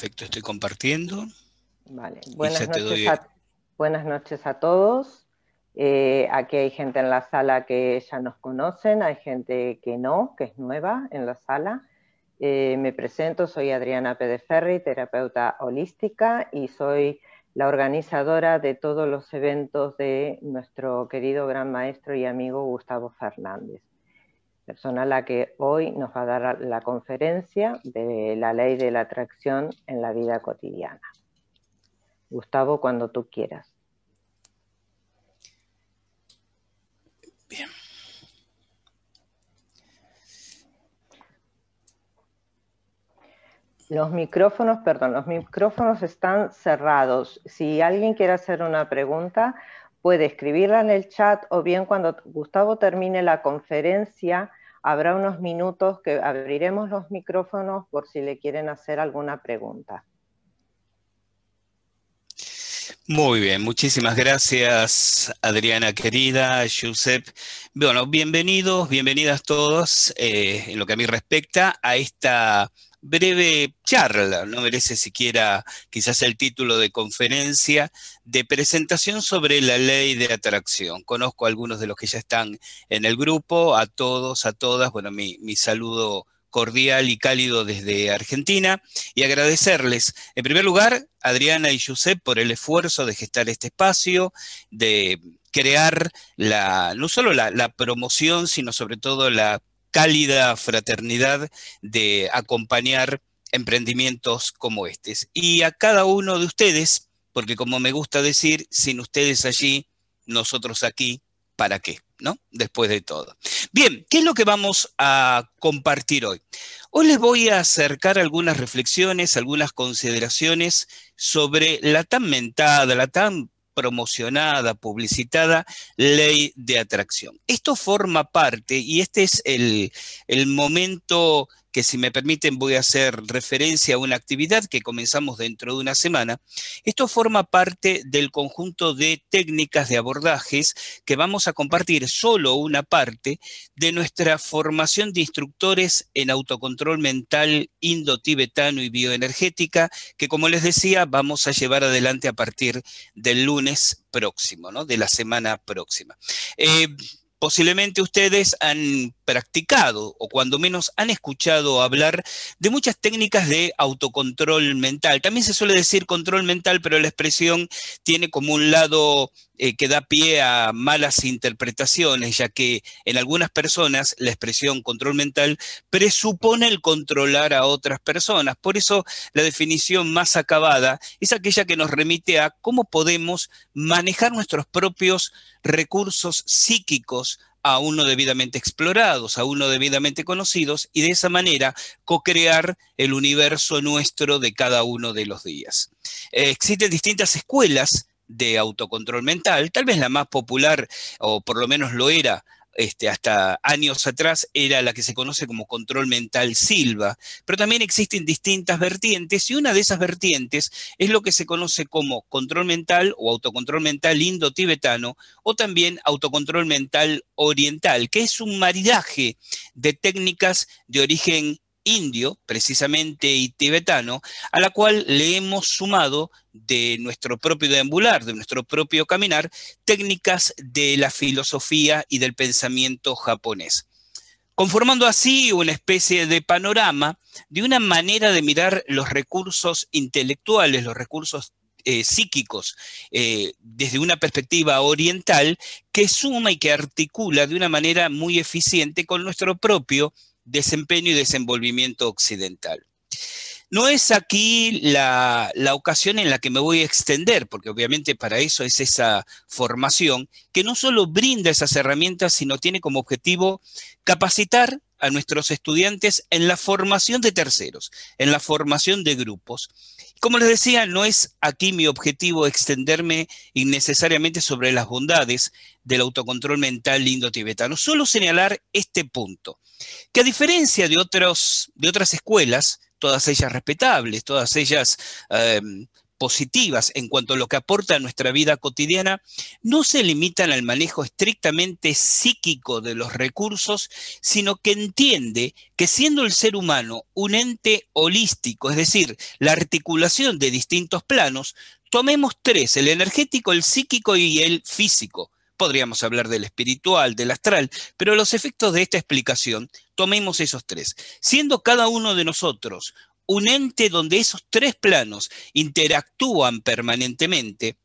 Perfecto, estoy compartiendo. Vale, buenas noches, a, todos. Eh, aquí hay gente en la sala que ya nos conocen, hay gente que no, que es nueva en la sala. Eh, me presento, soy Adriana Pedeferri, terapeuta holística y soy la organizadora de todos los eventos de nuestro querido gran maestro y amigo Gustavo Fernández persona a la que hoy nos va a dar la conferencia de la ley de la atracción en la vida cotidiana. Gustavo, cuando tú quieras. Bien. Los micrófonos, perdón, los micrófonos están cerrados. Si alguien quiere hacer una pregunta, puede escribirla en el chat o bien cuando Gustavo termine la conferencia, Habrá unos minutos que abriremos los micrófonos por si le quieren hacer alguna pregunta. Muy bien, muchísimas gracias Adriana querida, Josep. Bueno, bienvenidos, bienvenidas todos eh, en lo que a mí respecta a esta breve charla, no merece siquiera quizás el título de conferencia, de presentación sobre la ley de atracción. Conozco a algunos de los que ya están en el grupo, a todos, a todas, bueno, mi, saludo cordial y cálido desde Argentina y agradecerles, en primer lugar, Adriana y Josep por el esfuerzo de gestar este espacio, de crear la, no solo la promoción, sino sobre todo la cálida fraternidad de acompañar emprendimientos como este. Y a cada uno de ustedes, porque como me gusta decir, sin ustedes allí, nosotros aquí, ¿para qué? ¿No? Después de todo. Bien, ¿qué es lo que vamos a compartir hoy? Hoy les voy a acercar algunas reflexiones, algunas consideraciones sobre la tan mentada, la tan promocionada, publicitada ley de atracción. Esto forma parte, y este es el, el momento que si me permiten voy a hacer referencia a una actividad que comenzamos dentro de una semana. Esto forma parte del conjunto de técnicas de abordajes que vamos a compartir solo una parte de nuestra formación de instructores en autocontrol mental indotibetano y bioenergética, que como les decía, vamos a llevar adelante a partir del lunes próximo, ¿no? de la semana próxima. Eh, Posiblemente ustedes han practicado o cuando menos han escuchado hablar de muchas técnicas de autocontrol mental. También se suele decir control mental, pero la expresión tiene como un lado eh, que da pie a malas interpretaciones, ya que en algunas personas la expresión control mental presupone el controlar a otras personas. Por eso la definición más acabada es aquella que nos remite a cómo podemos manejar nuestros propios recursos psíquicos aún no debidamente explorados, aún no debidamente conocidos, y de esa manera co-crear el universo nuestro de cada uno de los días. Eh, existen distintas escuelas de autocontrol mental, tal vez la más popular, o por lo menos lo era este, hasta años atrás era la que se conoce como control mental Silva, pero también existen distintas vertientes y una de esas vertientes es lo que se conoce como control mental o autocontrol mental indo-tibetano o también autocontrol mental oriental, que es un maridaje de técnicas de origen indio, precisamente, y tibetano, a la cual le hemos sumado de nuestro propio deambular, de nuestro propio caminar, técnicas de la filosofía y del pensamiento japonés conformando así una especie de panorama de una manera de mirar los recursos intelectuales, los recursos eh, psíquicos, eh, desde una perspectiva oriental, que suma y que articula de una manera muy eficiente con nuestro propio desempeño y desenvolvimiento occidental. No es aquí la, ocasión en la que me voy a extender, porque obviamente para eso es esa formación, que no solo brinda esas herramientas, sino tiene como objetivo capacitar a nuestros estudiantes en la formación de terceros, en la formación de grupos. Como les decía, no es aquí mi objetivo extenderme innecesariamente sobre las bondades del autocontrol mental indo-tibetano, solo señalar este punto que a diferencia de, de otras escuelas, todas ellas respetables, todas ellas em, positivas en cuanto a lo que aporta a nuestra vida cotidiana, no se limitan al manejo estrictamente psíquico de los recursos, sino que entiende que siendo el ser humano un ente holístico, es decir, la articulación de distintos planos, tomemos tres, el energético, el psíquico y el físico podríamos hablar del espiritual, del astral, pero los efectos de esta explicación, tomemos esos tres, siendo cada uno de nosotros un ente donde esos tres planos interactúan permanentemente,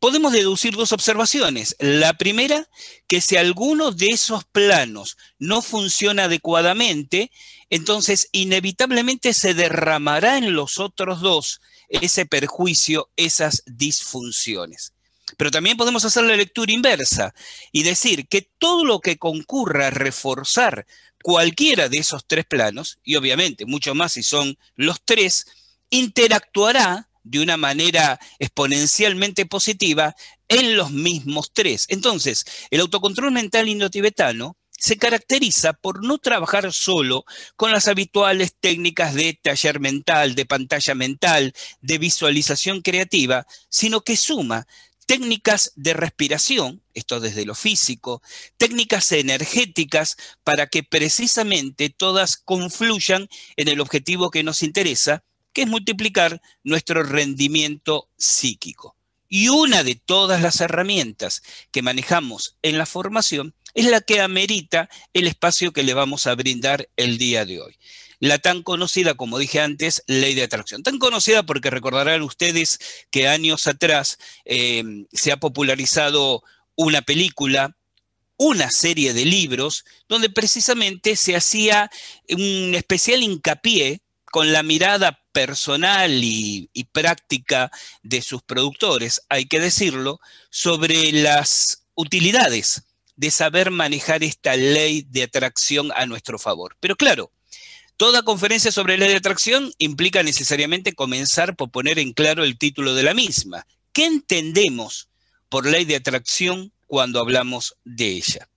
podemos deducir dos observaciones. La primera, que si alguno de esos planos no funciona adecuadamente, entonces inevitablemente se derramará en los otros dos ese perjuicio, esas disfunciones. Pero también podemos hacer la lectura inversa y decir que todo lo que concurra a reforzar cualquiera de esos tres planos, y obviamente mucho más si son los tres, interactuará de una manera exponencialmente positiva en los mismos tres. Entonces, el autocontrol mental indotibetano se caracteriza por no trabajar solo con las habituales técnicas de taller mental, de pantalla mental, de visualización creativa, sino que suma técnicas de respiración, esto desde lo físico, técnicas energéticas para que precisamente todas confluyan en el objetivo que nos interesa, que es multiplicar nuestro rendimiento psíquico. Y una de todas las herramientas que manejamos en la formación es la que amerita el espacio que le vamos a brindar el día de hoy la tan conocida, como dije antes, ley de atracción. Tan conocida porque recordarán ustedes que años atrás eh, se ha popularizado una película, una serie de libros, donde precisamente se hacía un especial hincapié con la mirada personal y práctica de sus productores, hay que decirlo, sobre las utilidades de saber manejar esta ley de atracción a nuestro favor. Pero claro, Toda conferencia sobre ley de atracción implica necesariamente comenzar por poner en claro el título de la misma. ¿Qué entendemos por ley de atracción cuando hablamos de ella?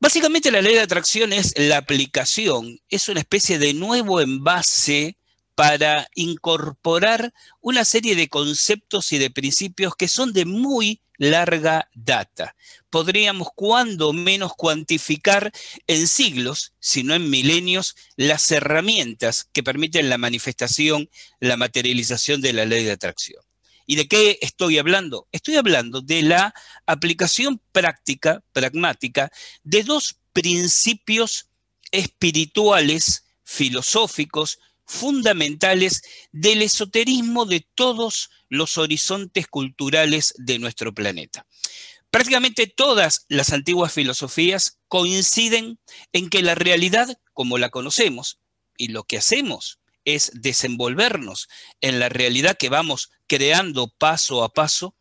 Básicamente la ley de atracción es la aplicación, es una especie de nuevo envase para incorporar una serie de conceptos y de principios que son de muy larga data. Podríamos cuando menos cuantificar en siglos, si no en milenios, las herramientas que permiten la manifestación, la materialización de la ley de atracción. ¿Y de qué estoy hablando? Estoy hablando de la aplicación práctica, pragmática, de dos principios espirituales, filosóficos, fundamentales del esoterismo de todos los horizontes culturales de nuestro planeta. Prácticamente todas las antiguas filosofías coinciden en que la realidad, como la conocemos, y lo que hacemos es desenvolvernos en la realidad que vamos creando paso a paso,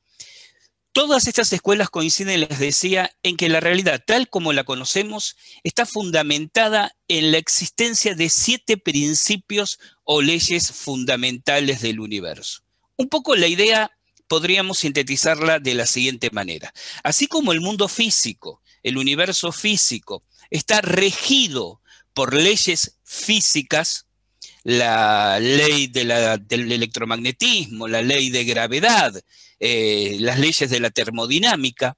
Todas estas escuelas coinciden, les decía, en que la realidad tal como la conocemos está fundamentada en la existencia de siete principios o leyes fundamentales del universo. Un poco la idea podríamos sintetizarla de la siguiente manera. Así como el mundo físico, el universo físico, está regido por leyes físicas, la ley del electromagnetismo, la ley de gravedad, eh, las leyes de la termodinámica,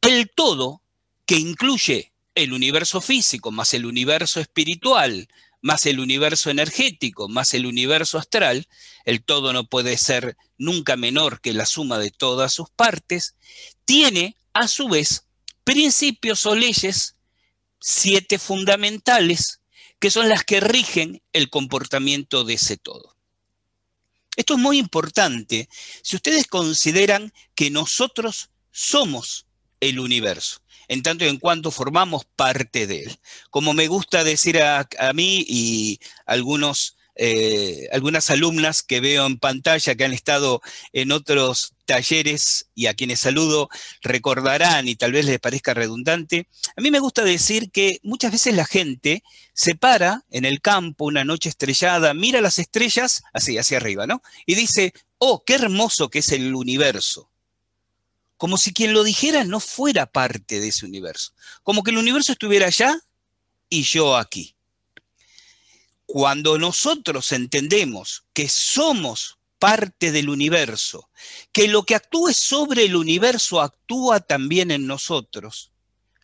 el todo que incluye el universo físico más el universo espiritual, más el universo energético, más el universo astral, el todo no puede ser nunca menor que la suma de todas sus partes, tiene a su vez principios o leyes, siete fundamentales, que son las que rigen el comportamiento de ese todo. Esto es muy importante si ustedes consideran que nosotros somos el universo, en tanto y en cuanto formamos parte de él. Como me gusta decir a, mí y algunos eh, algunas alumnas que veo en pantalla que han estado en otros talleres y a quienes saludo recordarán y tal vez les parezca redundante, a mí me gusta decir que muchas veces la gente se para en el campo una noche estrellada, mira las estrellas, así, hacia arriba, ¿no? Y dice, oh, qué hermoso que es el universo como si quien lo dijera no fuera parte de ese universo, como que el universo estuviera allá y yo aquí. Cuando nosotros entendemos que somos parte del universo, que lo que actúe sobre el universo actúa también en nosotros,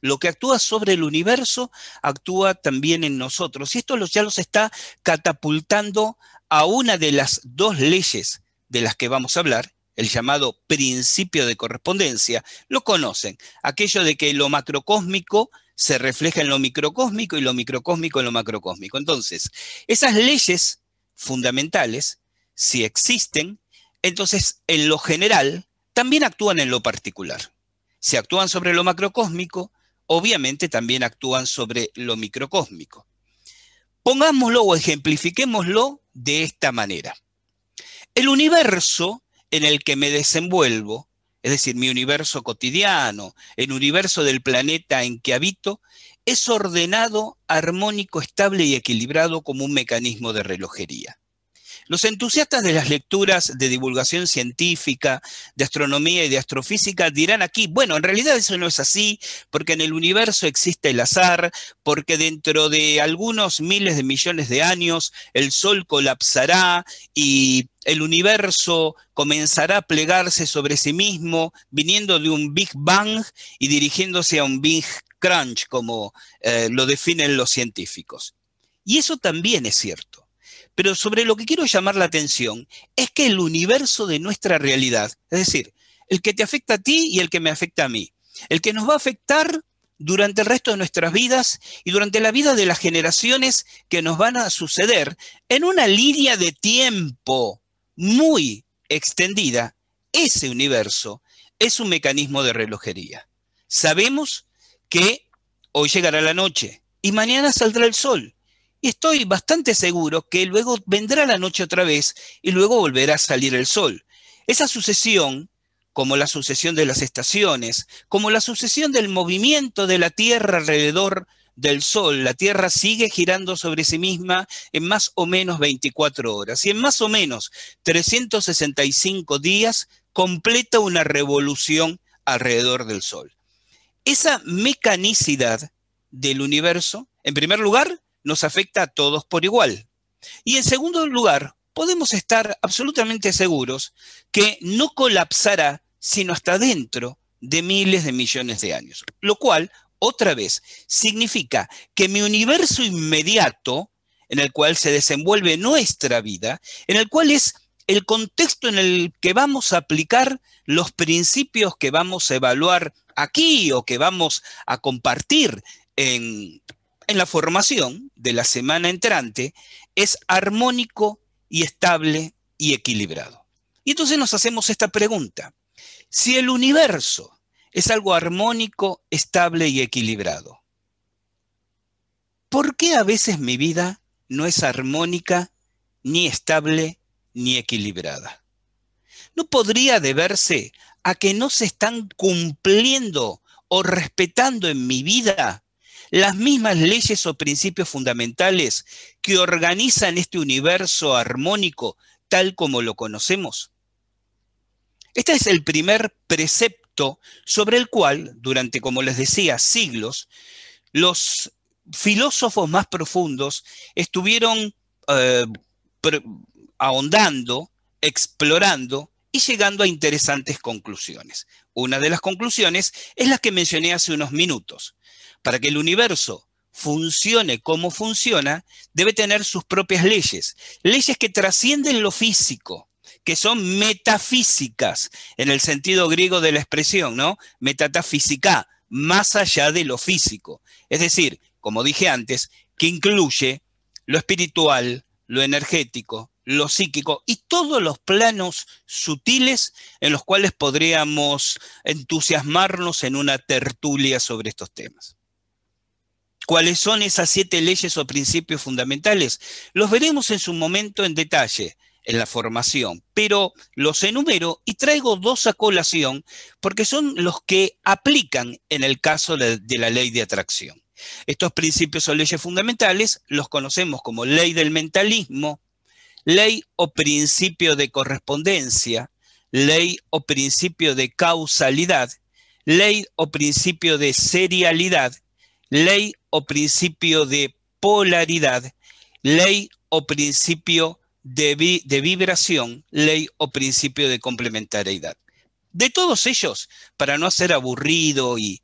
lo que actúa sobre el universo actúa también en nosotros. Y esto ya los está catapultando a una de las dos leyes de las que vamos a hablar, el llamado principio de correspondencia. Lo conocen, aquello de que lo macrocósmico se refleja en lo microcósmico y lo microcósmico en lo macrocósmico. Entonces, esas leyes fundamentales, si existen, entonces en lo general también actúan en lo particular. Si actúan sobre lo macrocósmico, obviamente también actúan sobre lo microcósmico. Pongámoslo o ejemplifiquémoslo de esta manera. El universo en el que me desenvuelvo es decir, mi universo cotidiano, el universo del planeta en que habito, es ordenado, armónico, estable y equilibrado como un mecanismo de relojería. Los entusiastas de las lecturas de divulgación científica, de astronomía y de astrofísica dirán aquí, bueno, en realidad eso no es así, porque en el universo existe el azar, porque dentro de algunos miles de millones de años el Sol colapsará y el universo comenzará a plegarse sobre sí mismo, viniendo de un Big Bang y dirigiéndose a un Big Crunch, como eh, lo definen los científicos. Y eso también es cierto. Pero sobre lo que quiero llamar la atención es que el universo de nuestra realidad, es decir, el que te afecta a ti y el que me afecta a mí, el que nos va a afectar durante el resto de nuestras vidas y durante la vida de las generaciones que nos van a suceder en una línea de tiempo muy extendida, ese universo es un mecanismo de relojería. Sabemos que hoy llegará la noche y mañana saldrá el sol estoy bastante seguro que luego vendrá la noche otra vez y luego volverá a salir el sol. Esa sucesión, como la sucesión de las estaciones, como la sucesión del movimiento de la Tierra alrededor del Sol, la Tierra sigue girando sobre sí misma en más o menos 24 horas y en más o menos 365 días completa una revolución alrededor del Sol. Esa mecanicidad del universo, en primer lugar, nos afecta a todos por igual. Y en segundo lugar, podemos estar absolutamente seguros que no colapsará sino hasta dentro de miles de millones de años. Lo cual, otra vez, significa que mi universo inmediato, en el cual se desenvuelve nuestra vida, en el cual es el contexto en el que vamos a aplicar los principios que vamos a evaluar aquí o que vamos a compartir en, en la formación de la semana entrante es armónico y estable y equilibrado. Y entonces nos hacemos esta pregunta. Si el universo es algo armónico, estable y equilibrado, ¿por qué a veces mi vida no es armónica, ni estable, ni equilibrada? ¿No podría deberse a que no se están cumpliendo o respetando en mi vida las mismas leyes o principios fundamentales que organizan este universo armónico tal como lo conocemos? Este es el primer precepto sobre el cual, durante, como les decía, siglos, los filósofos más profundos estuvieron eh, ahondando, explorando y llegando a interesantes conclusiones. Una de las conclusiones es la que mencioné hace unos minutos para que el universo funcione como funciona, debe tener sus propias leyes, leyes que trascienden lo físico, que son metafísicas, en el sentido griego de la expresión, ¿no? Metatafísica, más allá de lo físico. Es decir, como dije antes, que incluye lo espiritual, lo energético, lo psíquico y todos los planos sutiles en los cuales podríamos entusiasmarnos en una tertulia sobre estos temas. ¿Cuáles son esas siete leyes o principios fundamentales? Los veremos en su momento en detalle en la formación, pero los enumero y traigo dos a colación porque son los que aplican en el caso de la ley de atracción. Estos principios o leyes fundamentales los conocemos como ley del mentalismo, ley o principio de correspondencia, ley o principio de causalidad, ley o principio de serialidad, ley o o principio de polaridad, ley o principio de, vibración, ley o principio de complementariedad. De todos ellos, para no ser aburrido y,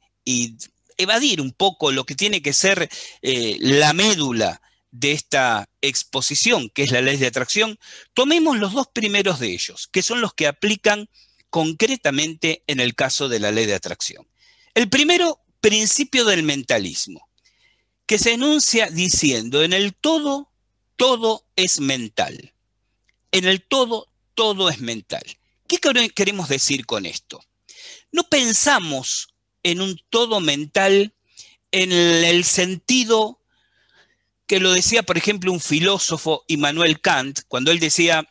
evadir un poco lo que tiene que ser eh, la médula de esta exposición, que es la ley de atracción, tomemos los dos primeros de ellos, que son los que aplican concretamente en el caso de la ley de atracción. El primero, principio del mentalismo que se enuncia diciendo, en el todo, todo es mental. En el todo, todo es mental. ¿Qué queremos decir con esto? No pensamos en un todo mental en el sentido que lo decía, por ejemplo, un filósofo, Immanuel Kant, cuando él decía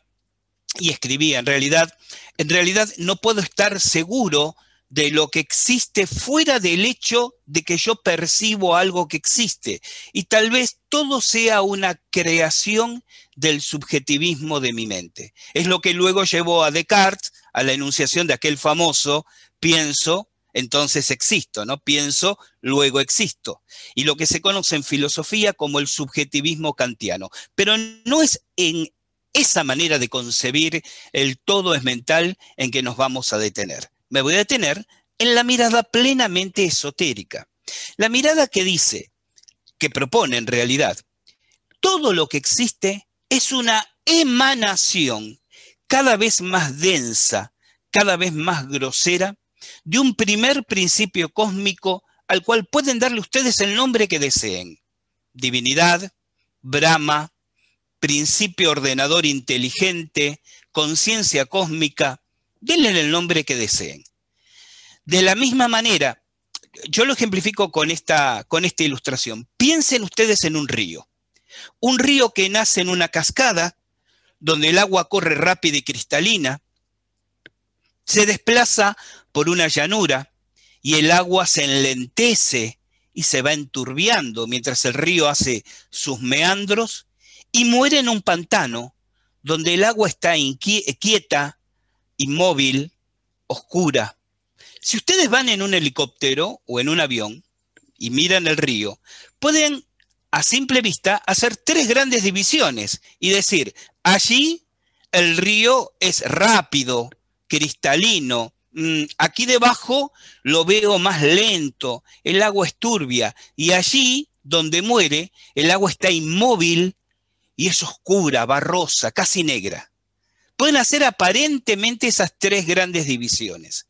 y escribía, en realidad, en realidad no puedo estar seguro de lo que existe fuera del hecho de que yo percibo algo que existe. Y tal vez todo sea una creación del subjetivismo de mi mente. Es lo que luego llevó a Descartes a la enunciación de aquel famoso pienso, entonces existo, ¿no? Pienso, luego existo. Y lo que se conoce en filosofía como el subjetivismo kantiano. Pero no es en esa manera de concebir el todo es mental en que nos vamos a detener me voy a detener en la mirada plenamente esotérica. La mirada que dice, que propone en realidad, todo lo que existe es una emanación cada vez más densa, cada vez más grosera, de un primer principio cósmico al cual pueden darle ustedes el nombre que deseen. Divinidad, Brahma, principio ordenador inteligente, conciencia cósmica, denle el nombre que deseen. De la misma manera, yo lo ejemplifico con esta, con esta ilustración. Piensen ustedes en un río. Un río que nace en una cascada, donde el agua corre rápida y cristalina, se desplaza por una llanura y el agua se enlentece y se va enturbiando mientras el río hace sus meandros y muere en un pantano donde el agua está quieta, inmóvil, oscura. Si ustedes van en un helicóptero o en un avión y miran el río, pueden a simple vista hacer tres grandes divisiones y decir, allí el río es rápido, cristalino, mm, aquí debajo lo veo más lento, el agua es turbia y allí donde muere el agua está inmóvil y es oscura, barrosa, casi negra. Pueden hacer aparentemente esas tres grandes divisiones.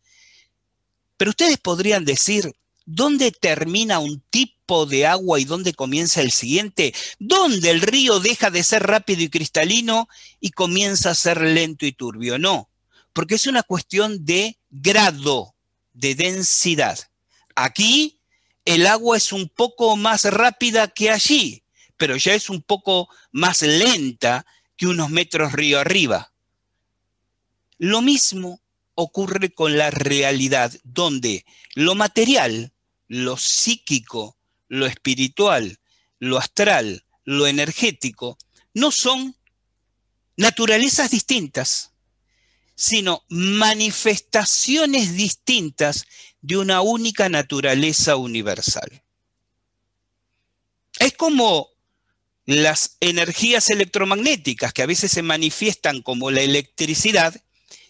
Pero ustedes podrían decir, ¿dónde termina un tipo de agua y dónde comienza el siguiente? ¿Dónde el río deja de ser rápido y cristalino y comienza a ser lento y turbio? No, porque es una cuestión de grado, de densidad. Aquí el agua es un poco más rápida que allí, pero ya es un poco más lenta que unos metros río arriba. Lo mismo ocurre con la realidad, donde lo material, lo psíquico, lo espiritual, lo astral, lo energético, no son naturalezas distintas, sino manifestaciones distintas de una única naturaleza universal. Es como las energías electromagnéticas que a veces se manifiestan como la electricidad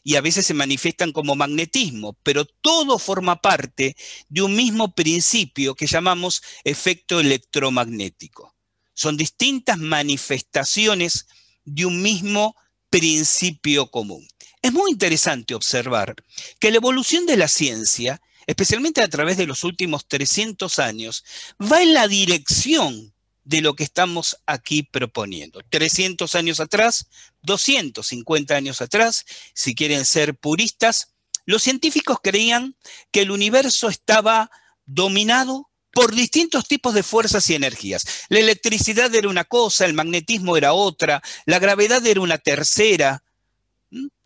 y a veces se manifiestan como magnetismo, pero todo forma parte de un mismo principio que llamamos efecto electromagnético. Son distintas manifestaciones de un mismo principio común. Es muy interesante observar que la evolución de la ciencia, especialmente a través de los últimos 300 años, va en la dirección de lo que estamos aquí proponiendo. 300 años atrás, 250 años atrás, si quieren ser puristas, los científicos creían que el universo estaba dominado por distintos tipos de fuerzas y energías. La electricidad era una cosa, el magnetismo era otra, la gravedad era una tercera.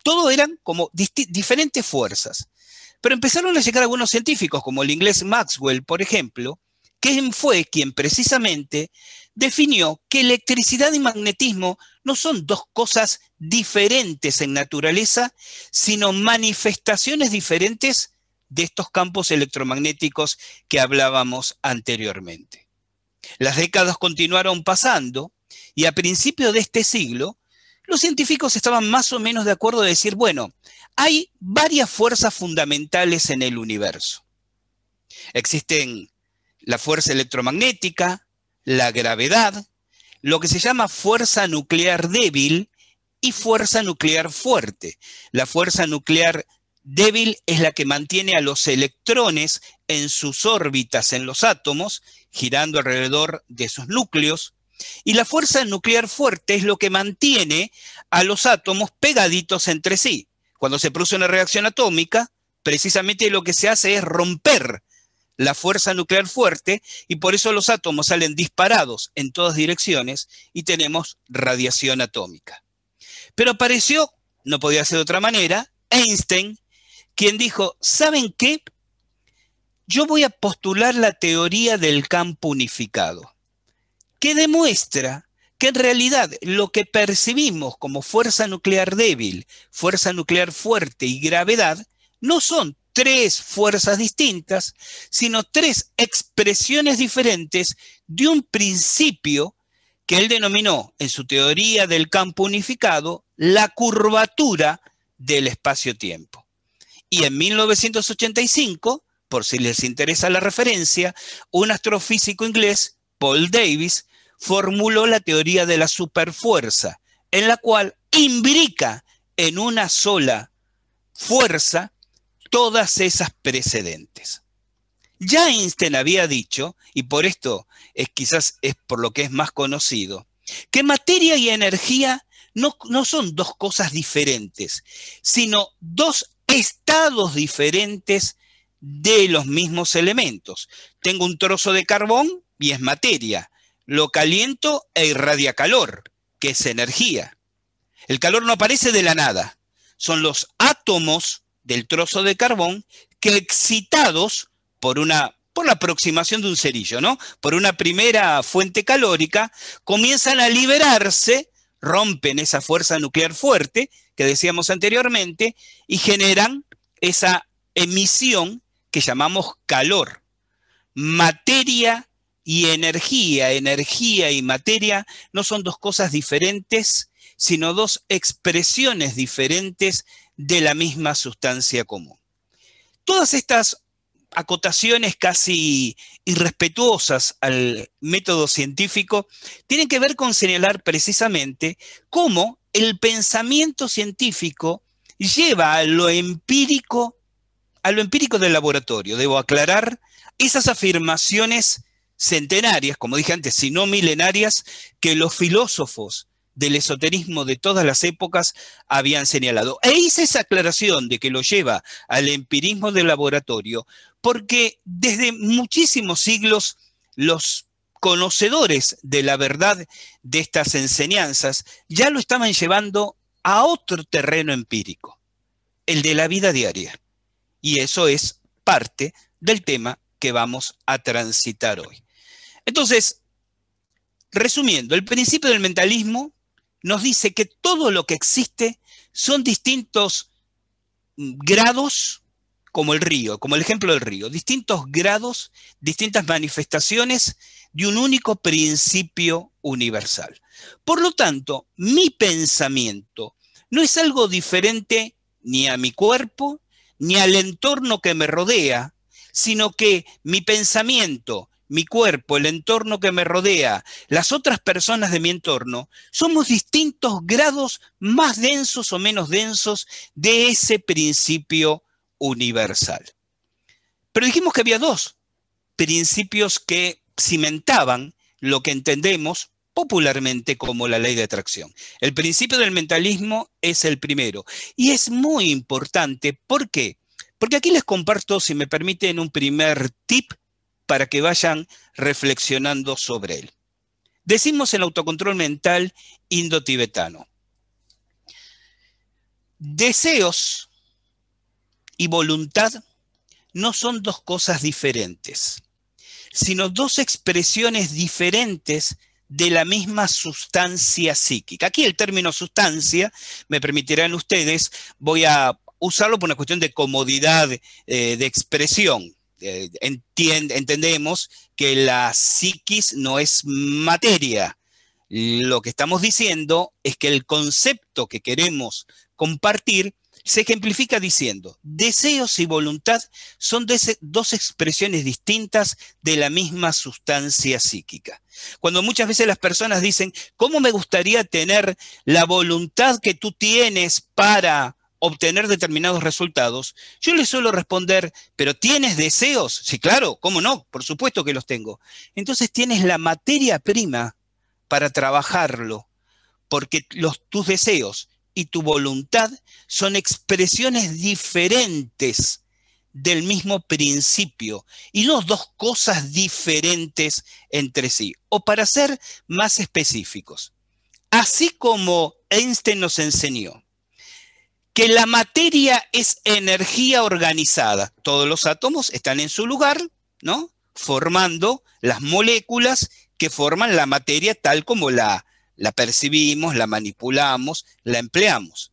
Todo eran como diferentes fuerzas. Pero empezaron a llegar algunos científicos, como el inglés Maxwell, por ejemplo, fue quien precisamente definió que electricidad y magnetismo no son dos cosas diferentes en naturaleza, sino manifestaciones diferentes de estos campos electromagnéticos que hablábamos anteriormente. Las décadas continuaron pasando y a principio de este siglo, los científicos estaban más o menos de acuerdo de decir, bueno, hay varias fuerzas fundamentales en el universo. Existen la fuerza electromagnética, la gravedad, lo que se llama fuerza nuclear débil y fuerza nuclear fuerte. La fuerza nuclear débil es la que mantiene a los electrones en sus órbitas, en los átomos, girando alrededor de sus núcleos. Y la fuerza nuclear fuerte es lo que mantiene a los átomos pegaditos entre sí. Cuando se produce una reacción atómica, precisamente lo que se hace es romper la fuerza nuclear fuerte y por eso los átomos salen disparados en todas direcciones y tenemos radiación atómica. Pero apareció, no podía ser de otra manera, Einstein, quien dijo, ¿saben qué? Yo voy a postular la teoría del campo unificado, que demuestra que en realidad lo que percibimos como fuerza nuclear débil, fuerza nuclear fuerte y gravedad no son tres fuerzas distintas, sino tres expresiones diferentes de un principio que él denominó en su teoría del campo unificado la curvatura del espacio-tiempo. Y en 1985, por si les interesa la referencia, un astrofísico inglés, Paul Davis, formuló la teoría de la superfuerza, en la cual imbrica en una sola fuerza todas esas precedentes. Ya Einstein había dicho, y por esto es, quizás es por lo que es más conocido, que materia y energía no, no son dos cosas diferentes, sino dos estados diferentes de los mismos elementos. Tengo un trozo de carbón y es materia. Lo caliento e irradia calor, que es energía. El calor no aparece de la nada. Son los átomos del trozo de carbón que excitados por una por la aproximación de un cerillo, ¿no? Por una primera fuente calórica, comienzan a liberarse, rompen esa fuerza nuclear fuerte que decíamos anteriormente y generan esa emisión que llamamos calor. Materia y energía, energía y materia no son dos cosas diferentes, sino dos expresiones diferentes de la misma sustancia común. Todas estas acotaciones casi irrespetuosas al método científico tienen que ver con señalar precisamente cómo el pensamiento científico lleva a lo empírico, a lo empírico del laboratorio. Debo aclarar esas afirmaciones centenarias, como dije antes, si no milenarias, que los filósofos del esoterismo de todas las épocas habían señalado. E hice esa aclaración de que lo lleva al empirismo del laboratorio, porque desde muchísimos siglos los conocedores de la verdad de estas enseñanzas ya lo estaban llevando a otro terreno empírico, el de la vida diaria. Y eso es parte del tema que vamos a transitar hoy. Entonces, resumiendo, el principio del mentalismo nos dice que todo lo que existe son distintos grados, como el río, como el ejemplo del río, distintos grados, distintas manifestaciones de un único principio universal. Por lo tanto, mi pensamiento no es algo diferente ni a mi cuerpo, ni al entorno que me rodea, sino que mi pensamiento mi cuerpo, el entorno que me rodea, las otras personas de mi entorno, somos distintos grados más densos o menos densos de ese principio universal. Pero dijimos que había dos principios que cimentaban lo que entendemos popularmente como la ley de atracción. El principio del mentalismo es el primero y es muy importante. ¿Por qué? Porque aquí les comparto, si me permiten, un primer tip para que vayan reflexionando sobre él. Decimos el autocontrol mental indotibetano. Deseos y voluntad no son dos cosas diferentes, sino dos expresiones diferentes de la misma sustancia psíquica. Aquí el término sustancia, me permitirán ustedes, voy a usarlo por una cuestión de comodidad eh, de expresión. Eh, entendemos que la psiquis no es materia. Lo que estamos diciendo es que el concepto que queremos compartir se ejemplifica diciendo, deseos y voluntad son dos expresiones distintas de la misma sustancia psíquica. Cuando muchas veces las personas dicen, ¿cómo me gustaría tener la voluntad que tú tienes para obtener determinados resultados, yo le suelo responder, pero ¿tienes deseos? Sí, claro, ¿cómo no? Por supuesto que los tengo. Entonces tienes la materia prima para trabajarlo, porque los, tus deseos y tu voluntad son expresiones diferentes del mismo principio y no dos cosas diferentes entre sí. O para ser más específicos, así como Einstein nos enseñó que la materia es energía organizada. Todos los átomos están en su lugar, ¿no? Formando las moléculas que forman la materia tal como la, la percibimos, la manipulamos, la empleamos.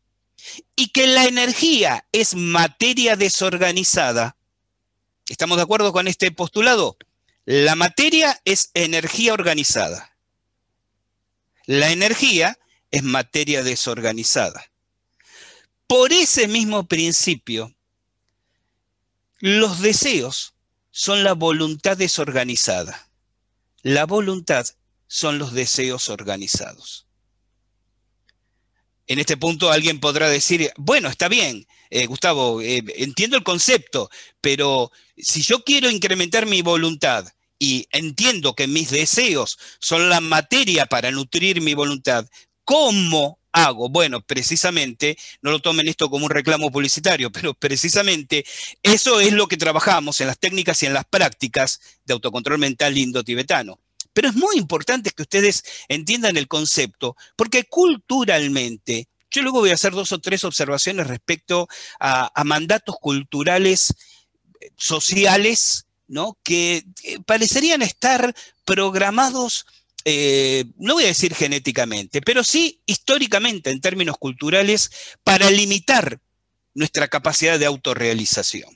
Y que la energía es materia desorganizada. ¿Estamos de acuerdo con este postulado? La materia es energía organizada. La energía es materia desorganizada. Por ese mismo principio, los deseos son la voluntad desorganizada. La voluntad son los deseos organizados. En este punto alguien podrá decir, bueno, está bien, eh, Gustavo, eh, entiendo el concepto, pero si yo quiero incrementar mi voluntad y entiendo que mis deseos son la materia para nutrir mi voluntad, ¿cómo hago. Bueno, precisamente, no lo tomen esto como un reclamo publicitario, pero precisamente eso es lo que trabajamos en las técnicas y en las prácticas de autocontrol mental indo-tibetano. Pero es muy importante que ustedes entiendan el concepto, porque culturalmente, yo luego voy a hacer dos o tres observaciones respecto a, mandatos culturales, eh, sociales, ¿no? que parecerían estar programados eh, no voy a decir genéticamente, pero sí históricamente en términos culturales, para limitar nuestra capacidad de autorrealización.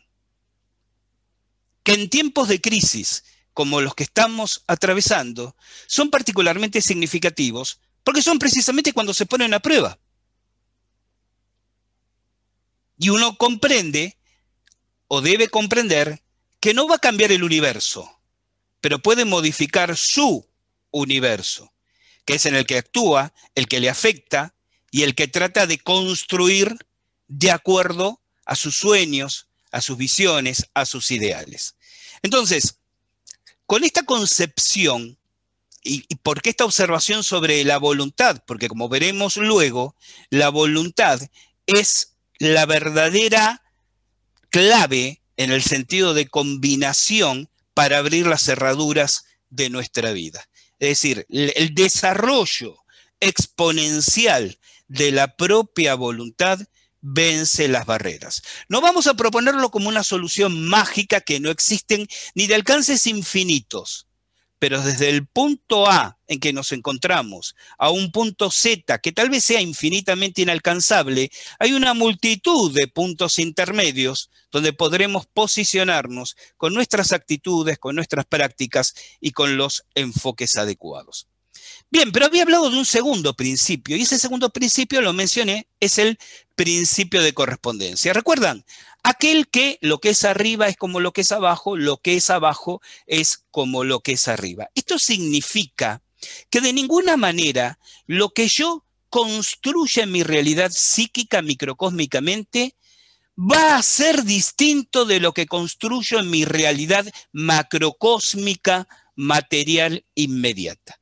Que en tiempos de crisis como los que estamos atravesando son particularmente significativos porque son precisamente cuando se ponen a prueba. Y uno comprende o debe comprender que no va a cambiar el universo, pero puede modificar su universo, que es en el que actúa, el que le afecta y el que trata de construir de acuerdo a sus sueños, a sus visiones, a sus ideales. Entonces, con esta concepción, y, porque esta observación sobre la voluntad, porque como veremos luego, la voluntad es la verdadera clave en el sentido de combinación para abrir las cerraduras de nuestra vida. Es decir, el desarrollo exponencial de la propia voluntad vence las barreras. No vamos a proponerlo como una solución mágica que no existen ni de alcances infinitos, pero desde el punto A en que nos encontramos a un punto Z que tal vez sea infinitamente inalcanzable, hay una multitud de puntos intermedios donde podremos posicionarnos con nuestras actitudes, con nuestras prácticas y con los enfoques adecuados. Bien, pero había hablado de un segundo principio, y ese segundo principio, lo mencioné, es el principio de correspondencia. ¿Recuerdan? Aquel que lo que es arriba es como lo que es abajo, lo que es abajo es como lo que es arriba. Esto significa que de ninguna manera lo que yo construya en mi realidad psíquica, microcósmicamente, va a ser distinto de lo que construyo en mi realidad macrocósmica, material, inmediata.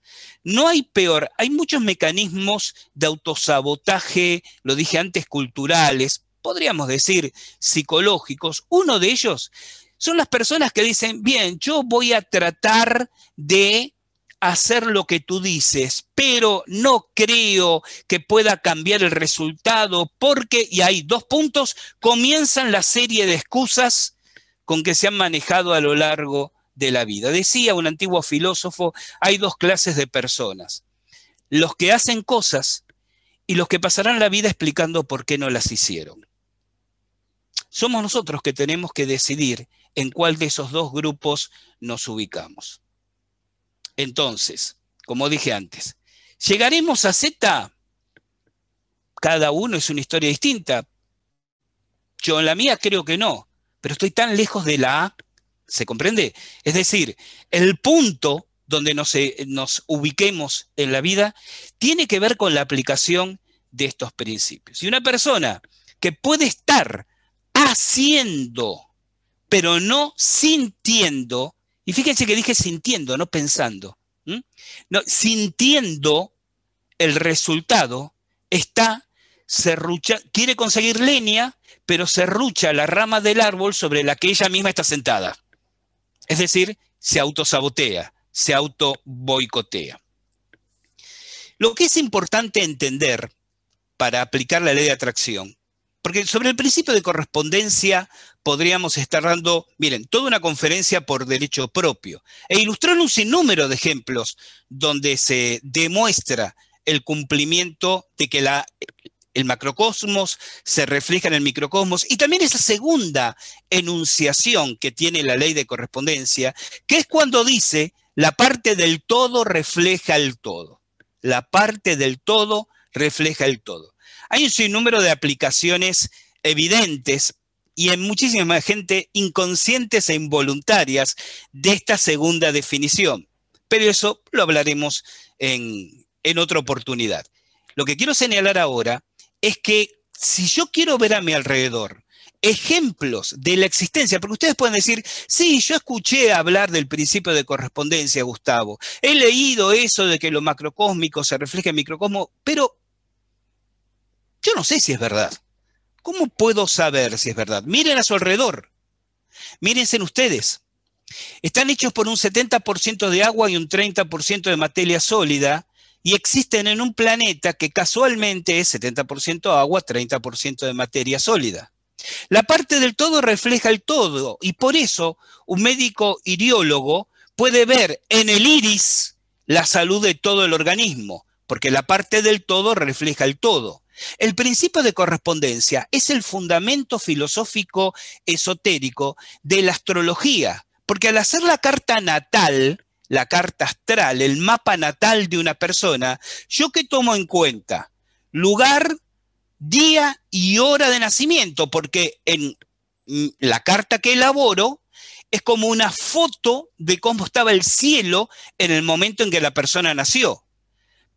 No hay peor, hay muchos mecanismos de autosabotaje, lo dije antes, culturales, podríamos decir psicológicos. Uno de ellos son las personas que dicen, bien, yo voy a tratar de hacer lo que tú dices, pero no creo que pueda cambiar el resultado porque, y hay dos puntos, comienzan la serie de excusas con que se han manejado a lo largo de la vida. Decía un antiguo filósofo, hay dos clases de personas, los que hacen cosas y los que pasarán la vida explicando por qué no las hicieron. Somos nosotros que tenemos que decidir en cuál de esos dos grupos nos ubicamos. Entonces, como dije antes, ¿llegaremos a Z? Cada uno es una historia distinta. Yo en la mía creo que no, pero estoy tan lejos de la A ¿Se comprende? Es decir, el punto donde eh, nos, ubiquemos en la vida tiene que ver con la aplicación de estos principios. Y una persona que puede estar haciendo, pero no sintiendo, y fíjense que dije sintiendo, no pensando, no, sintiendo el resultado, está quiere conseguir leña, pero serrucha la rama del árbol sobre la que ella misma está sentada. Es decir, se autosabotea, se auto Lo que es importante entender para aplicar la ley de atracción, porque sobre el principio de correspondencia podríamos estar dando, miren, toda una conferencia por derecho propio e ilustrar un sinnúmero de ejemplos donde se demuestra el cumplimiento de que la el macrocosmos se refleja en el microcosmos. Y también esa segunda enunciación que tiene la ley de correspondencia, que es cuando dice, la parte del todo refleja el todo. La parte del todo refleja el todo. Hay un sinnúmero de aplicaciones evidentes y en muchísima gente inconscientes e involuntarias de esta segunda definición. Pero eso lo hablaremos en, en otra oportunidad. Lo que quiero señalar ahora es que si yo quiero ver a mi alrededor ejemplos de la existencia, porque ustedes pueden decir, sí, yo escuché hablar del principio de correspondencia, Gustavo, he leído eso de que lo macrocósmico se refleja en microcosmo, pero yo no sé si es verdad. ¿Cómo puedo saber si es verdad? Miren a su alrededor, mírense en ustedes. Están hechos por un 70% de agua y un 30% de materia sólida, y existen en un planeta que casualmente es 70% agua, 30% de materia sólida. La parte del todo refleja el todo y por eso un médico iriólogo puede ver en el iris la salud de todo el organismo, porque la parte del todo refleja el todo. El principio de correspondencia es el fundamento filosófico esotérico de la astrología, porque al hacer la carta natal, la carta astral, el mapa natal de una persona, yo que tomo en cuenta lugar, día y hora de nacimiento, porque en mm, la carta que elaboro es como una foto de cómo estaba el cielo en el momento en que la persona nació.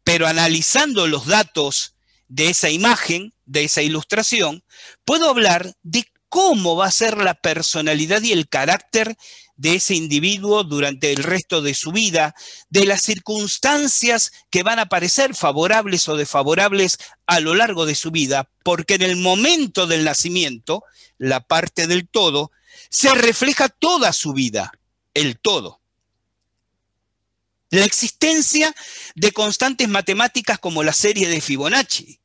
Pero analizando los datos de esa imagen, de esa ilustración, puedo hablar de cómo va a ser la personalidad y el carácter de ese individuo durante el resto de su vida, de las circunstancias que van a parecer favorables o desfavorables a lo largo de su vida, porque en el momento del nacimiento, la parte del todo, se refleja toda su vida, el todo. La existencia de constantes matemáticas como la serie de Fibonacci.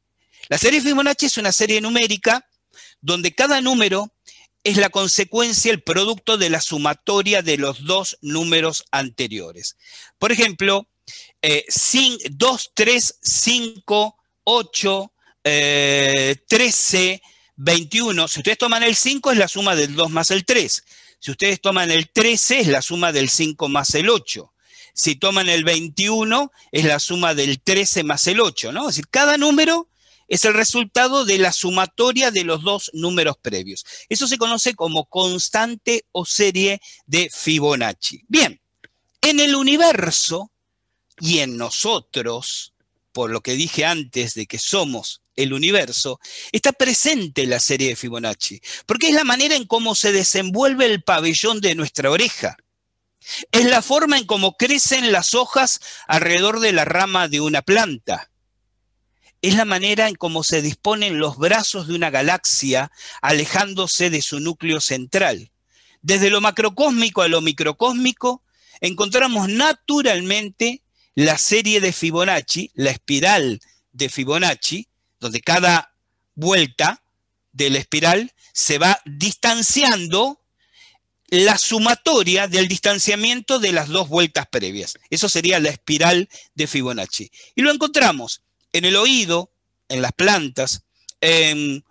La serie de Fibonacci es una serie numérica donde cada número es la consecuencia, el producto de la sumatoria de los dos números anteriores. Por ejemplo, 2, 3, 5, 8, 13, 21. Si ustedes toman el 5 es la suma del 2 más el 3. Si ustedes toman el 13 es la suma del 5 más el 8. Si toman el 21 es la suma del 13 más el 8, Es decir, cada número es el resultado de la sumatoria de los dos números previos. Eso se conoce como constante o serie de Fibonacci. Bien, en el universo y en nosotros, por lo que dije antes de que somos el universo, está presente la serie de Fibonacci, porque es la manera en cómo se desenvuelve el pabellón de nuestra oreja. Es la forma en cómo crecen las hojas alrededor de la rama de una planta es la manera en cómo se disponen los brazos de una galaxia alejándose de su núcleo central. Desde lo macrocósmico a lo microcósmico, encontramos naturalmente la serie de Fibonacci, la espiral de Fibonacci, donde cada vuelta de la espiral se va distanciando la sumatoria del distanciamiento de las dos vueltas previas. Eso sería la espiral de Fibonacci. Y lo encontramos en el oído, en las plantas, en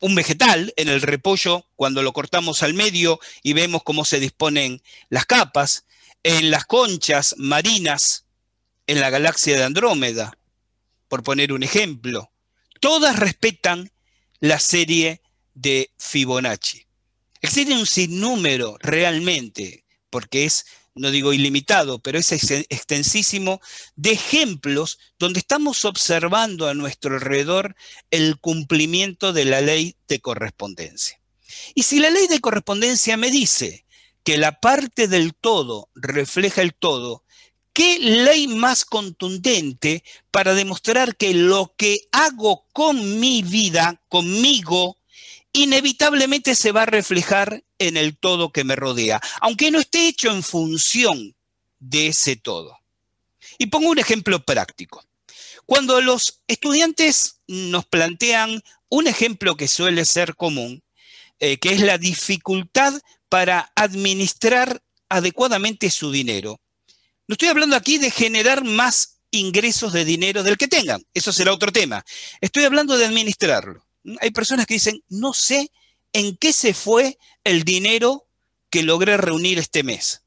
un vegetal, en el repollo, cuando lo cortamos al medio y vemos cómo se disponen las capas, en las conchas marinas, en la galaxia de Andrómeda, por poner un ejemplo. Todas respetan la serie de Fibonacci. Existe un sinnúmero realmente, porque es no digo ilimitado, pero es extensísimo, de ejemplos donde estamos observando a nuestro alrededor el cumplimiento de la ley de correspondencia. Y si la ley de correspondencia me dice que la parte del todo refleja el todo, ¿qué ley más contundente para demostrar que lo que hago con mi vida, conmigo, inevitablemente se va a reflejar en el todo que me rodea, aunque no esté hecho en función de ese todo. Y pongo un ejemplo práctico. Cuando los estudiantes nos plantean un ejemplo que suele ser común, eh, que es la dificultad para administrar adecuadamente su dinero, no estoy hablando aquí de generar más ingresos de dinero del que tengan, eso será otro tema. Estoy hablando de administrarlo hay personas que dicen, no sé en qué se fue el dinero que logré reunir este mes.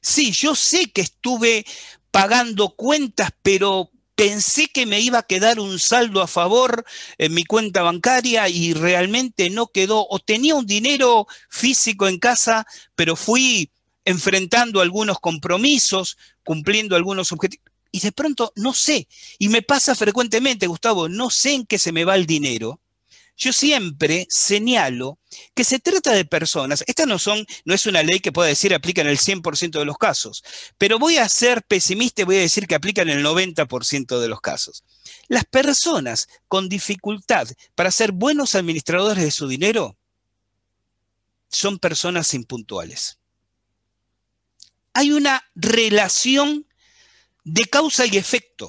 Sí, yo sé que estuve pagando cuentas, pero pensé que me iba a quedar un saldo a favor en mi cuenta bancaria y realmente no quedó. O tenía un dinero físico en casa, pero fui enfrentando algunos compromisos, cumpliendo algunos objetivos. Y de pronto no sé, y me pasa frecuentemente, Gustavo, no sé en qué se me va el dinero yo siempre señalo que se trata de personas. Esta no, son, es una ley que pueda decir aplica en el 100% de los casos, pero voy a ser pesimista y voy a decir que aplica en el 90% de los casos. Las personas con dificultad para ser buenos administradores de su dinero son personas impuntuales. Hay una relación de causa y efecto.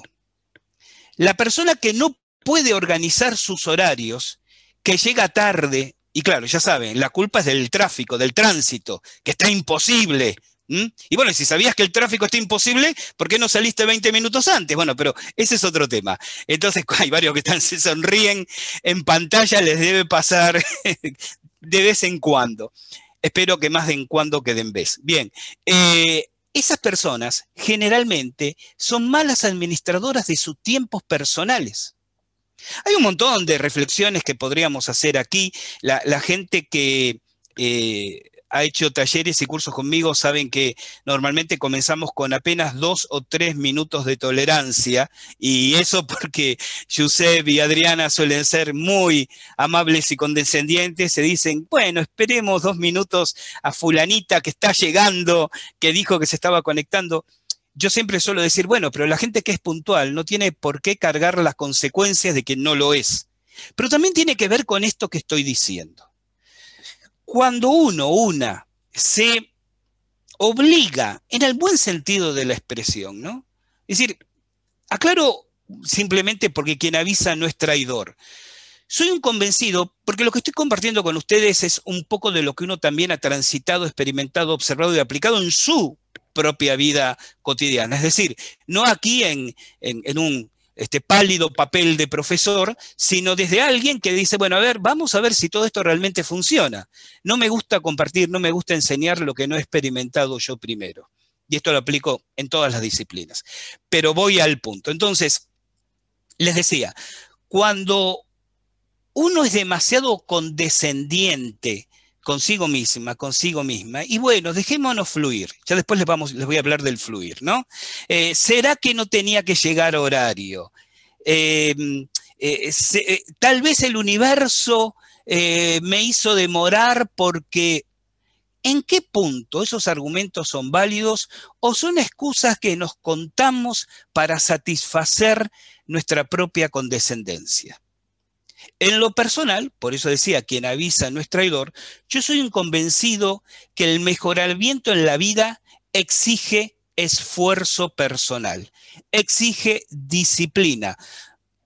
La persona que no puede organizar sus horarios que llega tarde, y claro, ya saben, la culpa es del tráfico, del tránsito, que está imposible. Y bueno, si sabías que el tráfico está imposible, ¿por qué no saliste 20 minutos antes? Bueno, pero ese es otro tema. Entonces, hay varios que están, se sonríen en pantalla, les debe pasar de vez en cuando. Espero que más de en cuando queden vez. Bien, eh, esas personas generalmente son malas administradoras de sus tiempos personales. Hay un montón de reflexiones que podríamos hacer aquí. La, gente que eh, ha hecho talleres y cursos conmigo saben que normalmente comenzamos con apenas dos o tres minutos de tolerancia y eso porque Josep y Adriana suelen ser muy amables y condescendientes, se dicen, bueno, esperemos dos minutos a fulanita que está llegando, que dijo que se estaba conectando yo siempre suelo decir, bueno, pero la gente que es puntual no tiene por qué cargar las consecuencias de que no lo es. Pero también tiene que ver con esto que estoy diciendo. Cuando uno, una, se obliga, en el buen sentido de la expresión, ¿no? Es decir, aclaro simplemente porque quien avisa no es traidor. Soy un convencido porque lo que estoy compartiendo con ustedes es un poco de lo que uno también ha transitado, experimentado, observado y aplicado en su propia vida cotidiana. Es decir, no aquí en, en, un este pálido papel de profesor, sino desde alguien que dice, bueno, a ver, vamos a ver si todo esto realmente funciona. No me gusta compartir, no me gusta enseñar lo que no he experimentado yo primero. Y esto lo aplico en todas las disciplinas. Pero voy al punto. Entonces, les decía, cuando uno es demasiado condescendiente consigo misma, consigo misma. Y bueno, dejémonos fluir. Ya después les, vamos, les voy a hablar del fluir, ¿no? Eh, ¿Será que no tenía que llegar horario? Eh, eh, tal vez el universo me hizo demorar porque... ¿En qué punto esos argumentos son válidos o son excusas que nos contamos para satisfacer nuestra propia condescendencia? En lo personal, por eso decía, quien avisa no es traidor, yo soy un convencido que el mejoramiento en la vida exige esfuerzo personal, exige disciplina.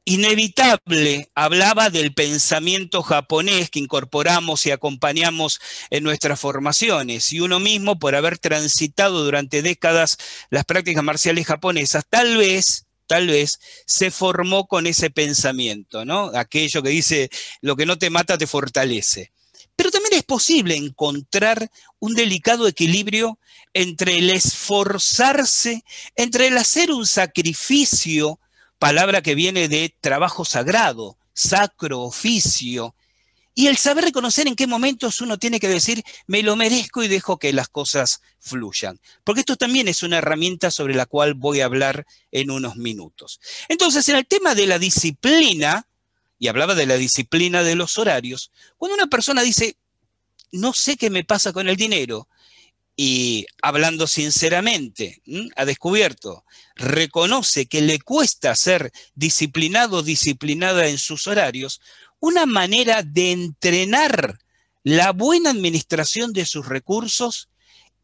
Inevitable, hablaba del pensamiento japonés que incorporamos y acompañamos en nuestras formaciones, y uno mismo, por haber transitado durante décadas las prácticas marciales japonesas, tal vez tal vez se formó con ese pensamiento, ¿no? Aquello que dice, lo que no te mata te fortalece. Pero también es posible encontrar un delicado equilibrio entre el esforzarse, entre el hacer un sacrificio, palabra que viene de trabajo sagrado, sacro oficio, y el saber reconocer en qué momentos uno tiene que decir, me lo merezco y dejo que las cosas fluyan. Porque esto también es una herramienta sobre la cual voy a hablar en unos minutos. Entonces, en el tema de la disciplina, y hablaba de la disciplina de los horarios, cuando una persona dice, no sé qué me pasa con el dinero, y hablando sinceramente, ha descubierto, reconoce que le cuesta ser disciplinado, disciplinada en sus horarios, una manera de entrenar la buena administración de sus recursos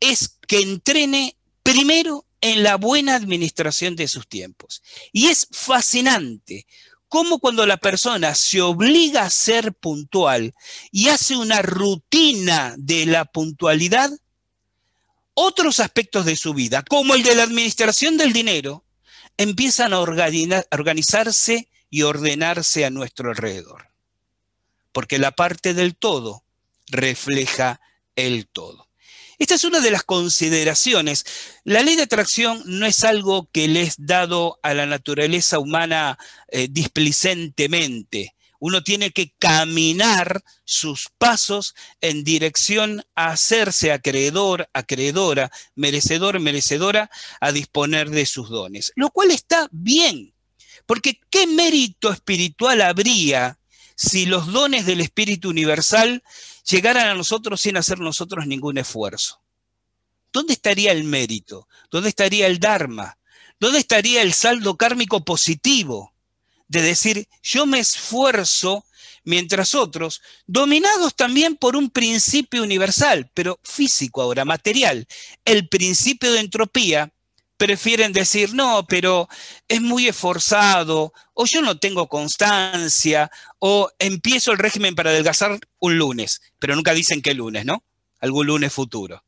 es que entrene primero en la buena administración de sus tiempos. Y es fascinante cómo cuando la persona se obliga a ser puntual y hace una rutina de la puntualidad, otros aspectos de su vida, como el de la administración del dinero, empiezan a organizarse y ordenarse a nuestro alrededor porque la parte del todo refleja el todo. Esta es una de las consideraciones. La ley de atracción no es algo que le es dado a la naturaleza humana eh, displicentemente. Uno tiene que caminar sus pasos en dirección a hacerse acreedor, acreedora, merecedor, merecedora, a disponer de sus dones. Lo cual está bien, porque ¿qué mérito espiritual habría si los dones del Espíritu Universal llegaran a nosotros sin hacer nosotros ningún esfuerzo? ¿Dónde estaría el mérito? ¿Dónde estaría el Dharma? ¿Dónde estaría el saldo kármico positivo? De decir, yo me esfuerzo mientras otros, dominados también por un principio universal, pero físico ahora, material, el principio de entropía, prefieren decir, no, pero es muy esforzado, o yo no tengo constancia, o empiezo el régimen para adelgazar un lunes, pero nunca dicen qué lunes, ¿no? Algún lunes futuro.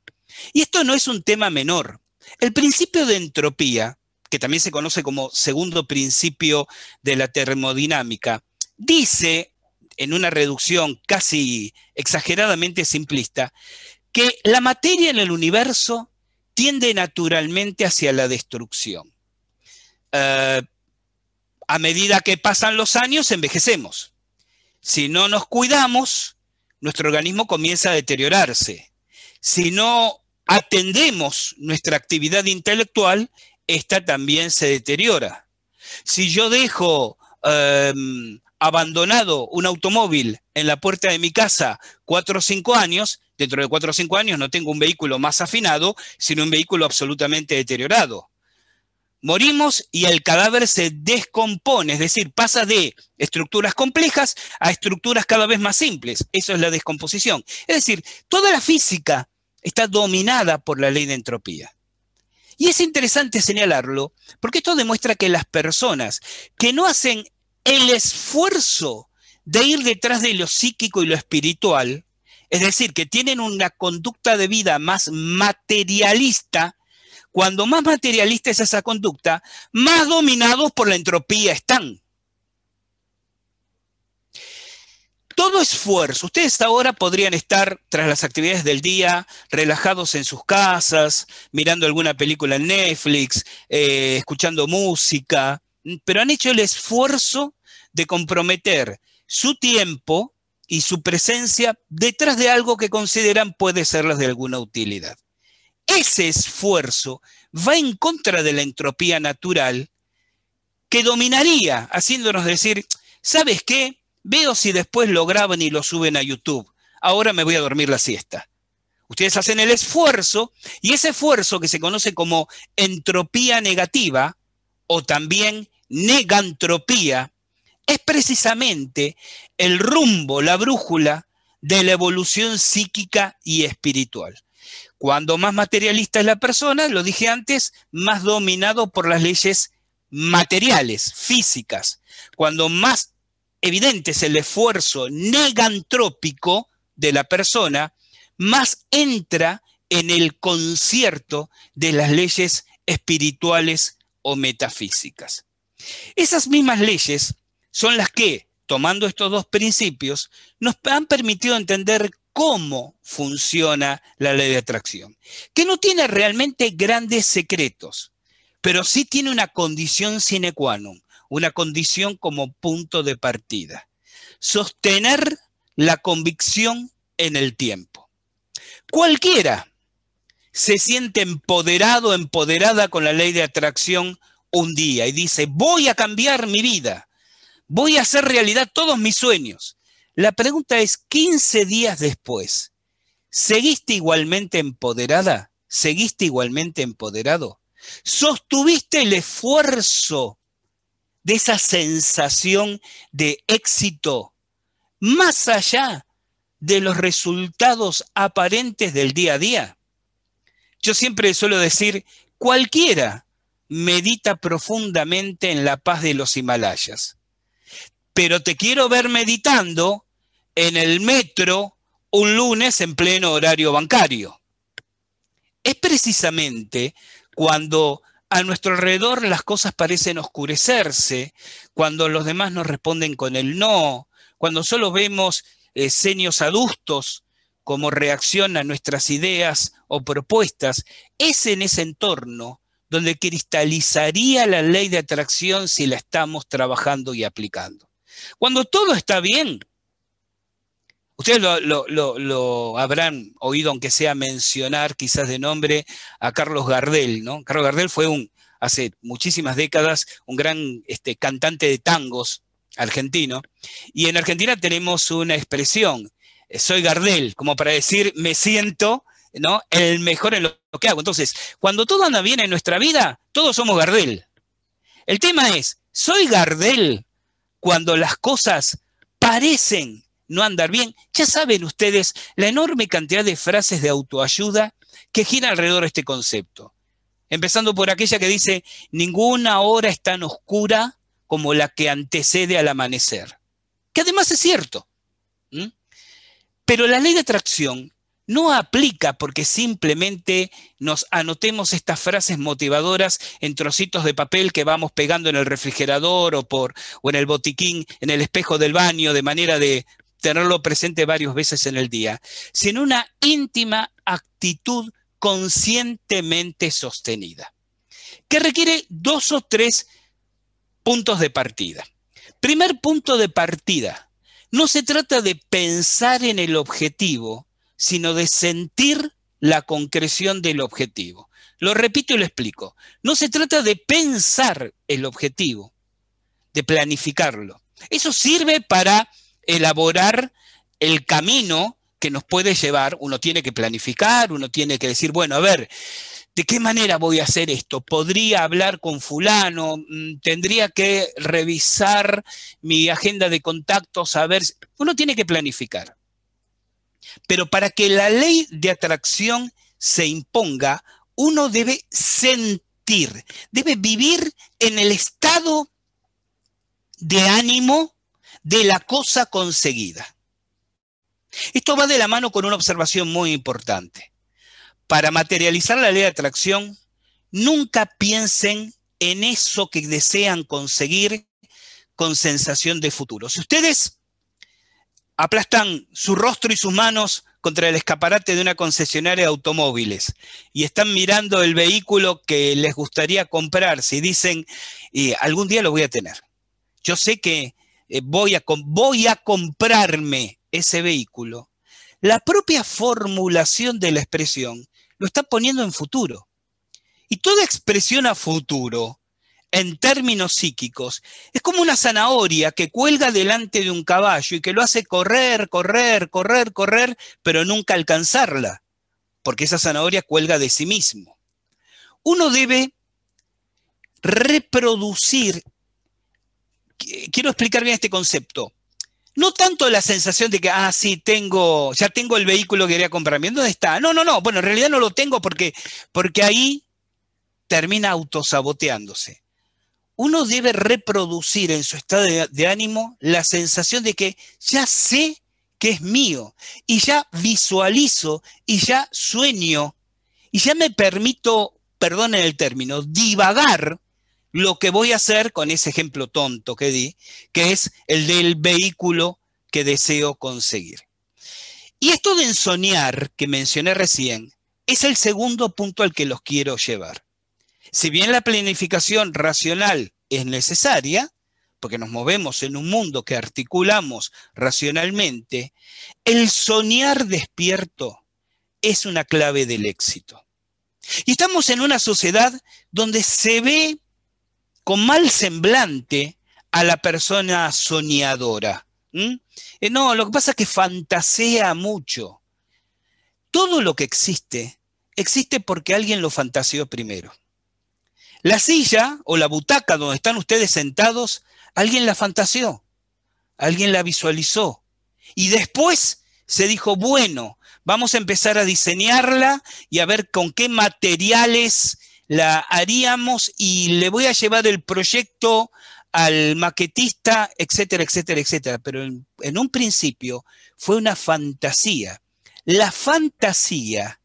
Y esto no es un tema menor. El principio de entropía, que también se conoce como segundo principio de la termodinámica, dice, en una reducción casi exageradamente simplista, que la materia en el universo tiende naturalmente hacia la destrucción. Eh, a medida que pasan los años, envejecemos. Si no nos cuidamos, nuestro organismo comienza a deteriorarse. Si no atendemos nuestra actividad intelectual, esta también se deteriora. Si yo dejo em, abandonado un automóvil en la puerta de mi casa cuatro o cinco años, dentro de cuatro o cinco años no tengo un vehículo más afinado, sino un vehículo absolutamente deteriorado. Morimos y el cadáver se descompone, es decir, pasa de estructuras complejas a estructuras cada vez más simples. Eso es la descomposición. Es decir, toda la física está dominada por la ley de entropía. Y es interesante señalarlo porque esto demuestra que las personas que no hacen el esfuerzo de ir detrás de lo psíquico y lo espiritual, es decir, que tienen una conducta de vida más materialista. Cuando más materialista es esa conducta, más dominados por la entropía están. todo esfuerzo. Ustedes ahora podrían estar tras las actividades del día, relajados en sus casas, mirando alguna película en Netflix, eh, escuchando música, pero han hecho el esfuerzo de comprometer su tiempo y su presencia detrás de algo que consideran puede serles de alguna utilidad. Ese esfuerzo va en contra de la entropía natural que dominaría, haciéndonos decir, ¿sabes qué? Veo si después lo graban y lo suben a YouTube. Ahora me voy a dormir la siesta. Ustedes hacen el esfuerzo y ese esfuerzo que se conoce como entropía negativa o también negantropía, es precisamente el rumbo, la brújula de la evolución psíquica y espiritual. Cuando más materialista es la persona, lo dije antes, más dominado por las leyes materiales, físicas. Cuando más evidente es el esfuerzo negantrópico de la persona, más entra en el concierto de las leyes espirituales o metafísicas. Esas mismas leyes son las que, tomando estos dos principios, nos han permitido entender cómo funciona la ley de atracción, que no tiene realmente grandes secretos, pero sí tiene una condición sine qua non, una condición como punto de partida. Sostener la convicción en el tiempo. Cualquiera se siente empoderado, empoderada con la ley de atracción un día y dice, voy a cambiar mi vida, voy a hacer realidad todos mis sueños. La pregunta es, 15 días después, ¿seguiste igualmente empoderada? ¿Seguiste igualmente empoderado? ¿Sostuviste el esfuerzo de esa sensación de éxito más allá de los resultados aparentes del día a día? Yo siempre suelo decir, cualquiera medita profundamente en la paz de los Himalayas pero te quiero ver meditando en el metro un lunes en pleno horario bancario. Es precisamente cuando a nuestro alrededor las cosas parecen oscurecerse, cuando los demás nos responden con el no, cuando solo vemos eh, seños adustos como reacción a nuestras ideas o propuestas, es en ese entorno donde cristalizaría la ley de atracción si la estamos trabajando y aplicando. Cuando todo está bien, ustedes lo, habrán oído, aunque sea mencionar quizás de nombre, a Carlos Gardel, ¿no? Carlos Gardel fue un, hace muchísimas décadas, un gran este, cantante de tangos argentino. Y en Argentina tenemos una expresión, eh, soy Gardel, como para decir, me siento ¿no? el mejor en lo que hago. Entonces, cuando todo anda bien en nuestra vida, todos somos Gardel. El tema es, ¿soy Gardel cuando las cosas parecen no andar bien, ya saben ustedes la enorme cantidad de frases de autoayuda que gira alrededor de este concepto. Empezando por aquella que dice, ninguna hora es tan oscura como la que antecede al amanecer. Que además es cierto. Pero la ley de atracción no aplica porque simplemente nos anotemos estas frases motivadoras en trocitos de papel que vamos pegando en el refrigerador o, por, o en el botiquín, en el espejo del baño, de manera de tenerlo presente varias veces en el día, sino una íntima actitud conscientemente sostenida, que requiere dos o tres puntos de partida. Primer punto de partida, no se trata de pensar en el objetivo, sino de sentir la concreción del objetivo. Lo repito y lo explico. No se trata de pensar el objetivo, de planificarlo. Eso sirve para elaborar el camino que nos puede llevar. Uno tiene que planificar, uno tiene que decir, bueno, a ver, ¿de qué manera voy a hacer esto? ¿Podría hablar con fulano? Mm, ¿Tendría que revisar mi agenda de contactos? A ver, uno tiene que planificar. Pero para que la ley de atracción se imponga, uno debe sentir, debe vivir en el estado de ánimo de la cosa conseguida. Esto va de la mano con una observación muy importante. Para materializar la ley de atracción, nunca piensen en eso que desean conseguir con sensación de futuro. Si ustedes Aplastan su rostro y sus manos contra el escaparate de una concesionaria de automóviles y están mirando el vehículo que les gustaría comprar. Si dicen, algún día lo voy a tener. Yo sé que eh, voy a comprarme ese vehículo. La propia formulación de la expresión lo está poniendo en futuro. Y toda expresión a futuro en términos psíquicos, es como una zanahoria que cuelga delante de un caballo y que lo hace correr, correr, correr, correr, pero nunca alcanzarla, porque esa zanahoria cuelga de sí mismo. Uno debe reproducir, quiero explicar bien este concepto, no tanto la sensación de que, ah, sí, tengo, ya tengo el vehículo que quería comprarme, ¿dónde está? No, no, no, bueno, en realidad no lo tengo porque, porque ahí termina autosaboteándose uno debe reproducir en su estado de, ánimo la sensación de que ya sé que es mío y ya visualizo y ya sueño y ya me permito, perdonen el término, divagar lo que voy a hacer con ese ejemplo tonto que di, que es el del vehículo que deseo conseguir. Y esto de ensoñar que mencioné recién es el segundo punto al que los quiero llevar. Si bien la planificación racional es necesaria, porque nos movemos en un mundo que articulamos racionalmente, el soñar despierto es una clave del éxito. Y estamos en una sociedad donde se ve con mal semblante a la persona soñadora. Eh, no, lo que pasa es que fantasea mucho. Todo lo que existe, existe porque alguien lo fantaseó primero. La silla o la butaca donde están ustedes sentados, alguien la fantaseó, alguien la visualizó. Y después se dijo, bueno, vamos a empezar a diseñarla y a ver con qué materiales la haríamos y le voy a llevar el proyecto al maquetista, etcétera, etcétera, etcétera. Pero en, un principio fue una fantasía. La fantasía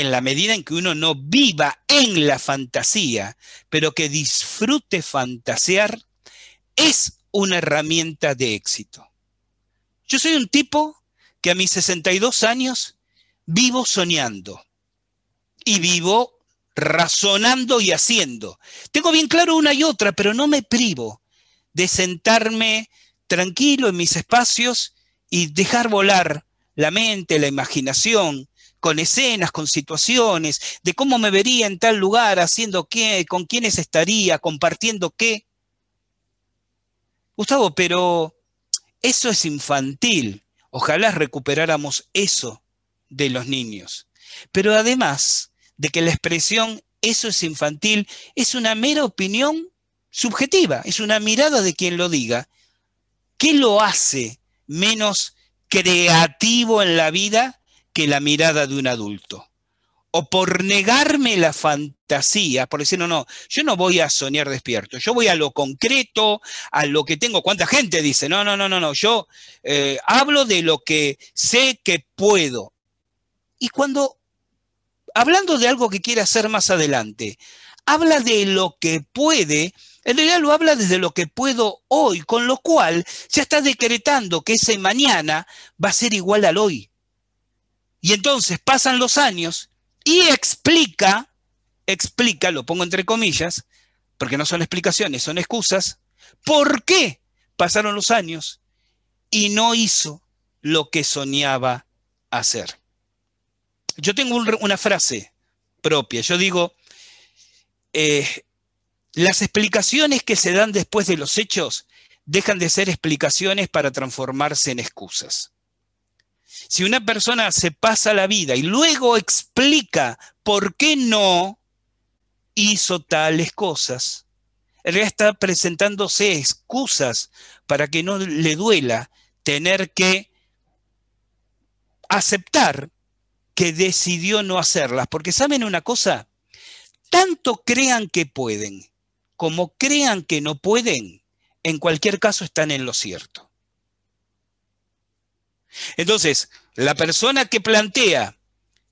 en la medida en que uno no viva en la fantasía, pero que disfrute fantasear, es una herramienta de éxito. Yo soy un tipo que a mis 62 años vivo soñando y vivo razonando y haciendo. Tengo bien claro una y otra, pero no me privo de sentarme tranquilo en mis espacios y dejar volar la mente, la imaginación, con escenas, con situaciones, de cómo me vería en tal lugar, haciendo qué, con quiénes estaría, compartiendo qué. Gustavo, pero eso es infantil. Ojalá recuperáramos eso de los niños. Pero además de que la expresión eso es infantil es una mera opinión subjetiva, es una mirada de quien lo diga. ¿Qué lo hace menos creativo en la vida que la mirada de un adulto. O por negarme la fantasía, por decir, no, no, yo no voy a soñar despierto, yo voy a lo concreto, a lo que tengo. ¿Cuánta gente dice? No, no, no, no, no, yo eh, hablo de lo que sé que puedo. Y cuando, hablando de algo que quiere hacer más adelante, habla de lo que puede, en realidad lo habla desde lo que puedo hoy, con lo cual ya está decretando que ese mañana va a ser igual al hoy. Y entonces pasan los años y explica, explica, lo pongo entre comillas, porque no son explicaciones, son excusas, por qué pasaron los años y no hizo lo que soñaba hacer. Yo tengo una frase propia, yo digo, eh, las explicaciones que se dan después de los hechos dejan de ser explicaciones para transformarse en excusas. Si una persona se pasa la vida y luego explica por qué no hizo tales cosas, él está presentándose excusas para que no le duela tener que aceptar que decidió no hacerlas. Porque saben una cosa, tanto crean que pueden como crean que no pueden, en cualquier caso están en lo cierto. Entonces, la persona que plantea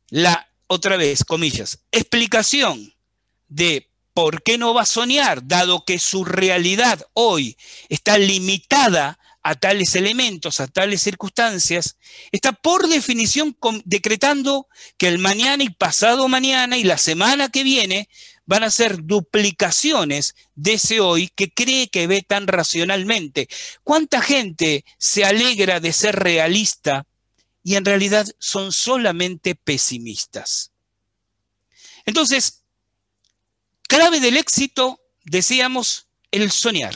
la, otra vez, comillas, explicación de por qué no va a soñar, dado que su realidad hoy está limitada a tales elementos, a tales circunstancias, está por definición decretando que el mañana y pasado mañana y la semana que viene van a ser duplicaciones de ese hoy que cree que ve tan racionalmente. ¿Cuánta gente se alegra de ser realista y en realidad son solamente pesimistas? Entonces, clave del éxito, decíamos, el soñar,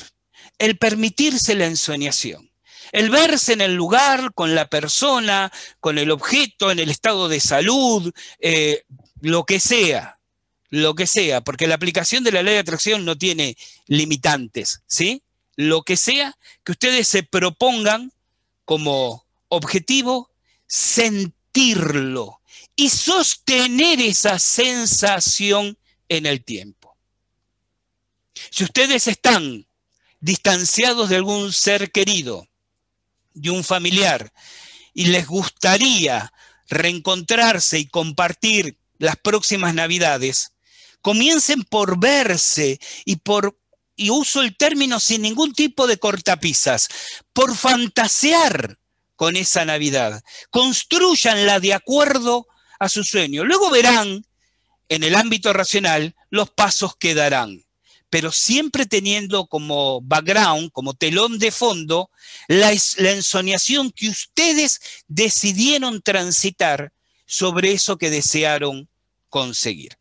el permitirse la ensoñación, el verse en el lugar, con la persona, con el objeto, en el estado de salud, eh, lo que sea lo que sea, porque la aplicación de la ley de atracción no tiene limitantes, ¿sí? Lo que sea que ustedes se propongan como objetivo, sentirlo y sostener esa sensación en el tiempo. Si ustedes están distanciados de algún ser querido, de un familiar, y les gustaría reencontrarse y compartir las próximas navidades, comiencen por verse y por, y uso el término sin ningún tipo de cortapisas, por fantasear con esa Navidad. Construyanla de acuerdo a su sueño. Luego verán, en el ámbito racional, los pasos que darán pero siempre teniendo como background, como telón de fondo, la, la, ensoñación que ustedes decidieron transitar sobre eso que desearon conseguir.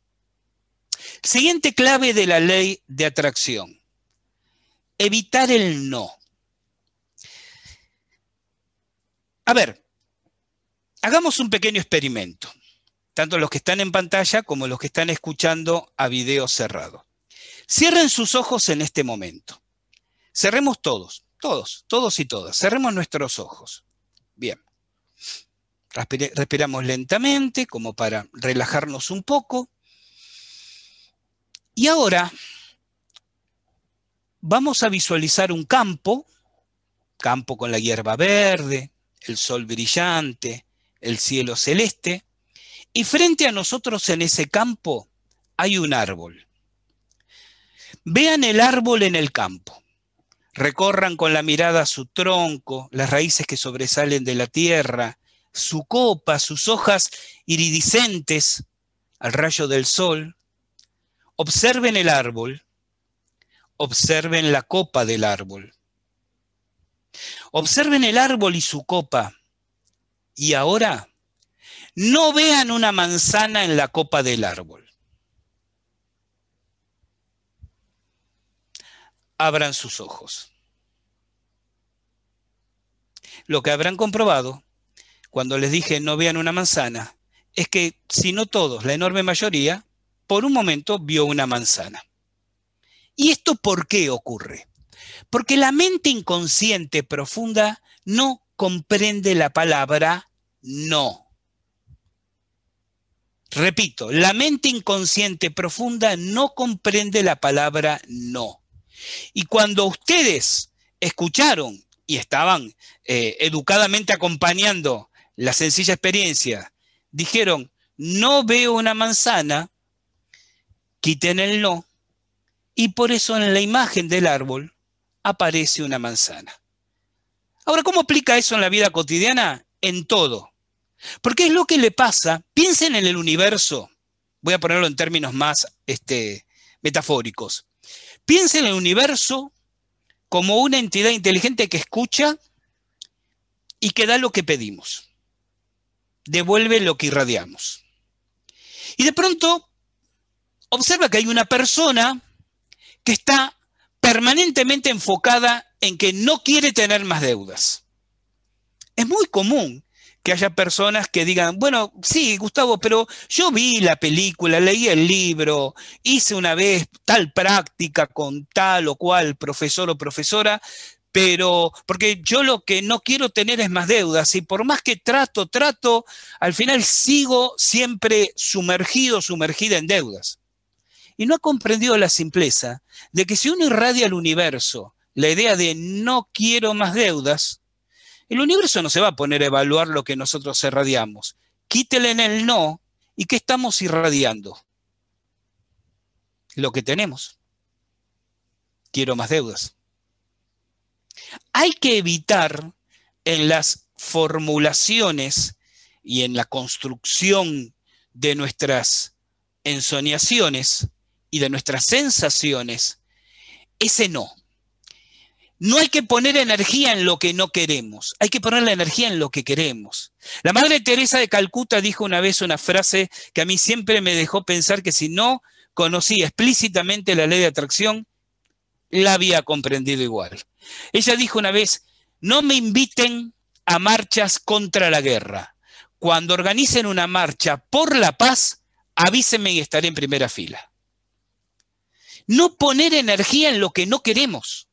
Siguiente clave de la ley de atracción. Evitar el no. A ver, hagamos un pequeño experimento, tanto los que están en pantalla como los que están escuchando a video cerrado. Cierren sus ojos en este momento. Cerremos todos, todos, todos y todas. Cerremos nuestros ojos. Bien. Respiramos lentamente como para relajarnos un poco. Y ahora vamos a visualizar un campo, campo con la hierba verde, el sol brillante, el cielo celeste, y frente a nosotros en ese campo hay un árbol. Vean el árbol en el campo. Recorran con la mirada su tronco, las raíces que sobresalen de la tierra, su copa, sus hojas iridiscentes al rayo del sol, Observen el árbol, observen la copa del árbol. Observen el árbol y su copa. Y ahora, no vean una manzana en la copa del árbol. Abran sus ojos. Lo que habrán comprobado cuando les dije no vean una manzana es que, si no todos, la enorme mayoría, por un momento vio una manzana. ¿Y esto por qué ocurre? Porque la mente inconsciente profunda no comprende la palabra no. Repito, la mente inconsciente profunda no comprende la palabra no. Y cuando ustedes escucharon y estaban eh, educadamente acompañando la sencilla experiencia, dijeron, no veo una manzana, quiten el no, y por eso en la imagen del árbol aparece una manzana. Ahora, ¿cómo aplica eso en la vida cotidiana? En todo. Porque es lo que le pasa, piensen en el universo, voy a ponerlo en términos más este, metafóricos, piensen en el universo como una entidad inteligente que escucha y que da lo que pedimos, devuelve lo que irradiamos. Y de pronto observa que hay una persona que está permanentemente enfocada en que no quiere tener más deudas. Es muy común que haya personas que digan, bueno, sí, Gustavo, pero yo vi la película, leí el libro, hice una vez tal práctica con tal o cual profesor o profesora, pero porque yo lo que no quiero tener es más deudas y por más que trato, trato, al final sigo siempre sumergido, sumergida en deudas y no ha comprendido la simpleza de que si uno irradia al universo la idea de no quiero más deudas, el universo no se va a poner a evaluar lo que nosotros irradiamos. Quítele en el no y ¿qué estamos irradiando? Lo que tenemos. Quiero más deudas. Hay que evitar en las formulaciones y en la construcción de nuestras ensoñaciones y de nuestras sensaciones, ese no. No hay que poner energía en lo que no queremos, hay que poner la energía en lo que queremos. La Madre Teresa de Calcuta dijo una vez una frase que a mí siempre me dejó pensar que si no conocía explícitamente la ley de atracción, la había comprendido igual. Ella dijo una vez, no me inviten a marchas contra la guerra. Cuando organicen una marcha por la paz, avísenme y estaré en primera fila no poner energía en lo que no queremos.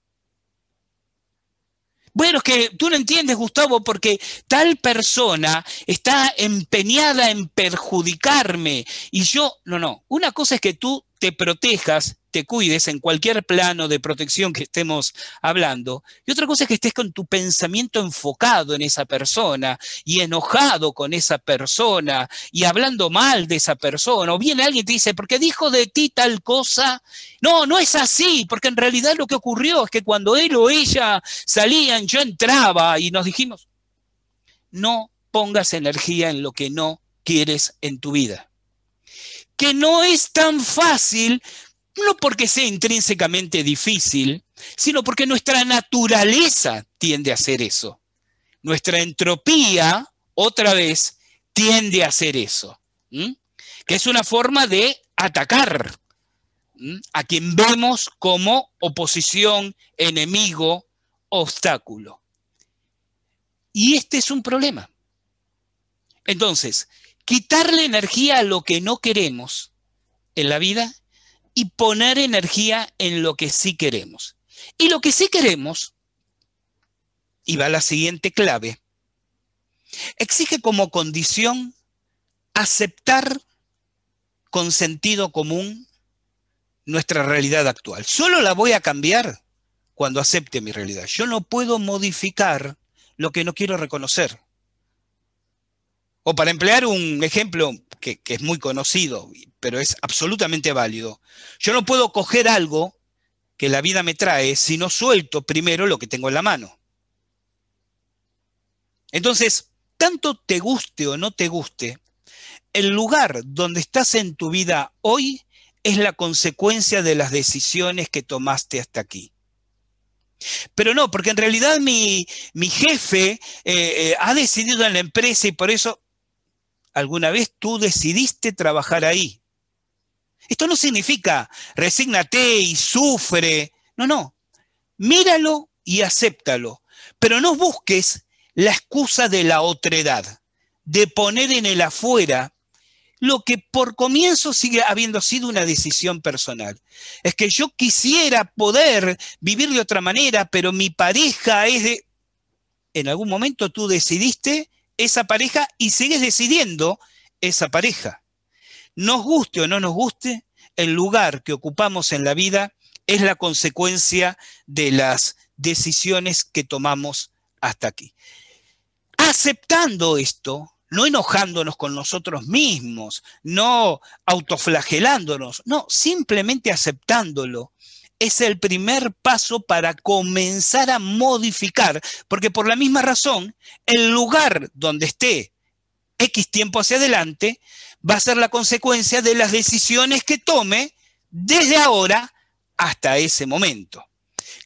Bueno, es que tú no entiendes, Gustavo, porque tal persona está empeñada en perjudicarme y yo, no, no, una cosa es que tú te protejas, te cuides en cualquier plano de protección que estemos hablando. Y otra cosa es que estés con tu pensamiento enfocado en esa persona y enojado con esa persona y hablando mal de esa persona. O bien alguien te dice, porque dijo de ti tal cosa. No, no es así, porque en realidad lo que ocurrió es que cuando él o ella salían, yo entraba y nos dijimos, no pongas energía en lo que no quieres en tu vida que no es tan fácil, no porque sea intrínsecamente difícil, sino porque nuestra naturaleza tiende a hacer eso. Nuestra entropía, otra vez, tiende a hacer eso, que es una forma de atacar a quien vemos como oposición, enemigo, obstáculo. Y este es un problema. Entonces, quitarle energía a lo que no queremos en la vida y poner energía en lo que sí queremos. Y lo que sí queremos, y va la siguiente clave, exige como condición aceptar con sentido común nuestra realidad actual. Solo la voy a cambiar cuando acepte mi realidad. Yo no puedo modificar lo que no quiero reconocer. O para emplear un ejemplo que, es muy conocido, pero es absolutamente válido, yo no puedo coger algo que la vida me trae si no suelto primero lo que tengo en la mano. Entonces, tanto te guste o no te guste, el lugar donde estás en tu vida hoy es la consecuencia de las decisiones que tomaste hasta aquí. Pero no, porque en realidad mi, jefe eh, eh, ha decidido en la empresa y por eso alguna vez tú decidiste trabajar ahí. Esto no significa resígnate y sufre. No, no. Míralo y acéptalo. Pero no busques la excusa de la otredad, de poner en el afuera lo que por comienzo sigue habiendo sido una decisión personal. Es que yo quisiera poder vivir de otra manera, pero mi pareja es de... En algún momento tú decidiste esa pareja y sigues decidiendo esa pareja. Nos guste o no nos guste, el lugar que ocupamos en la vida es la consecuencia de las decisiones que tomamos hasta aquí. Aceptando esto, no enojándonos con nosotros mismos, no autoflagelándonos, no, simplemente aceptándolo es el primer paso para comenzar a modificar, porque por la misma razón, el lugar donde esté X tiempo hacia adelante va a ser la consecuencia de las decisiones que tome desde ahora hasta ese momento.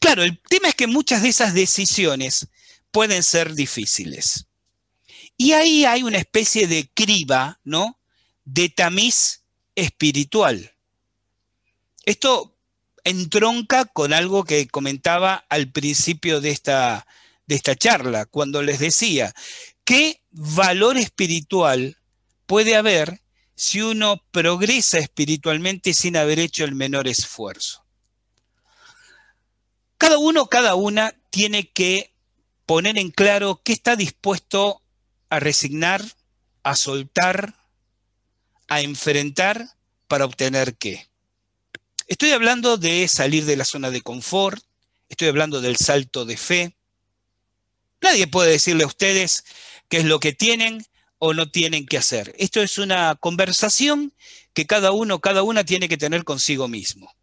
Claro, el tema es que muchas de esas decisiones pueden ser difíciles. Y ahí hay una especie de criba, ¿no? De tamiz espiritual. Esto entronca con algo que comentaba al principio de esta, de esta charla, cuando les decía, ¿qué valor espiritual puede haber si uno progresa espiritualmente sin haber hecho el menor esfuerzo? Cada uno, cada una tiene que poner en claro qué está dispuesto a resignar, a soltar, a enfrentar para obtener qué. Estoy hablando de salir de la zona de confort, estoy hablando del salto de fe. Nadie puede decirle a ustedes qué es lo que tienen o no tienen que hacer. Esto es una conversación que cada uno, cada una tiene que tener consigo mismo.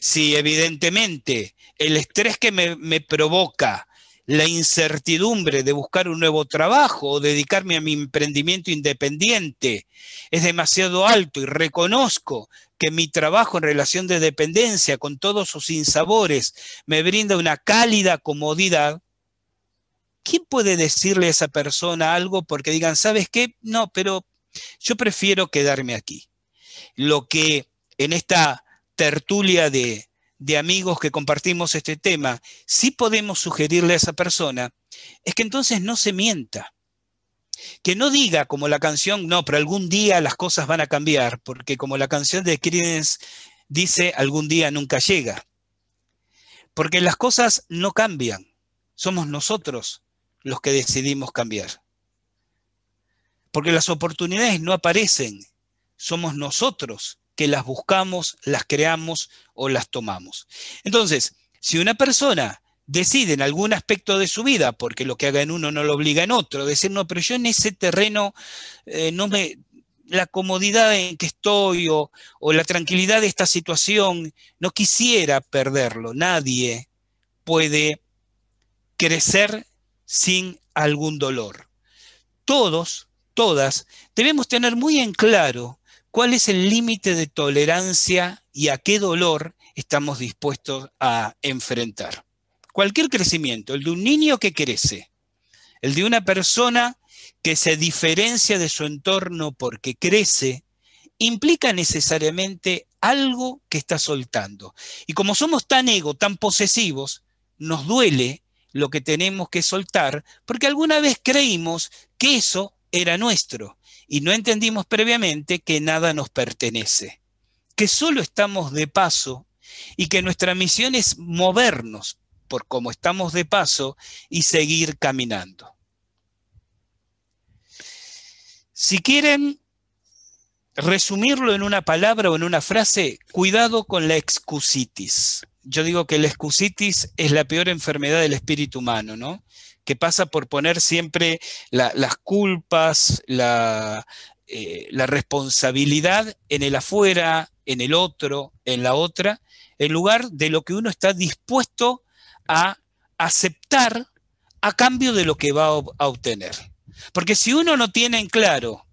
Si evidentemente el estrés que me, me provoca la incertidumbre de buscar un nuevo trabajo o dedicarme a mi emprendimiento independiente es demasiado alto y reconozco que mi trabajo en relación de dependencia con todos sus insabores me brinda una cálida comodidad, ¿quién puede decirle a esa persona algo porque digan, ¿sabes qué? No, pero yo prefiero quedarme aquí. Lo que en esta tertulia de, de amigos que compartimos este tema, Si podemos sugerirle a esa persona, es que entonces no se mienta. Que no diga como la canción, no, pero algún día las cosas van a cambiar, porque como la canción de Creedence dice, algún día nunca llega. Porque las cosas no cambian, somos nosotros los que decidimos cambiar. Porque las oportunidades no aparecen, somos nosotros que las buscamos, las creamos o las tomamos. Entonces, si una persona decide en algún aspecto de su vida, porque lo que haga en uno no lo obliga en otro, decir, no, pero yo en ese terreno eh, no me, la comodidad en que estoy o, o, la tranquilidad de esta situación, no quisiera perderlo. Nadie puede crecer sin algún dolor. Todos, todas, debemos tener muy en claro cuál es el límite de tolerancia y a qué dolor estamos dispuestos a enfrentar. Cualquier crecimiento, el de un niño que crece, el de una persona que se diferencia de su entorno porque crece, implica necesariamente algo que está soltando. Y como somos tan ego, tan posesivos, nos duele lo que tenemos que soltar, porque alguna vez creímos que eso era nuestro y no entendimos previamente que nada nos pertenece, que solo estamos de paso y que nuestra misión es movernos por como estamos de paso y seguir caminando. Si quieren resumirlo en una palabra o en una frase, cuidado con la excusitis. Yo digo que la excusitis es la peor enfermedad del espíritu humano, ¿no? que pasa por poner siempre las culpas, eh, la, responsabilidad en el afuera, en el otro, en la otra, en lugar de lo que uno está dispuesto a aceptar a cambio de lo que va a obtener. Porque si uno no tiene en claro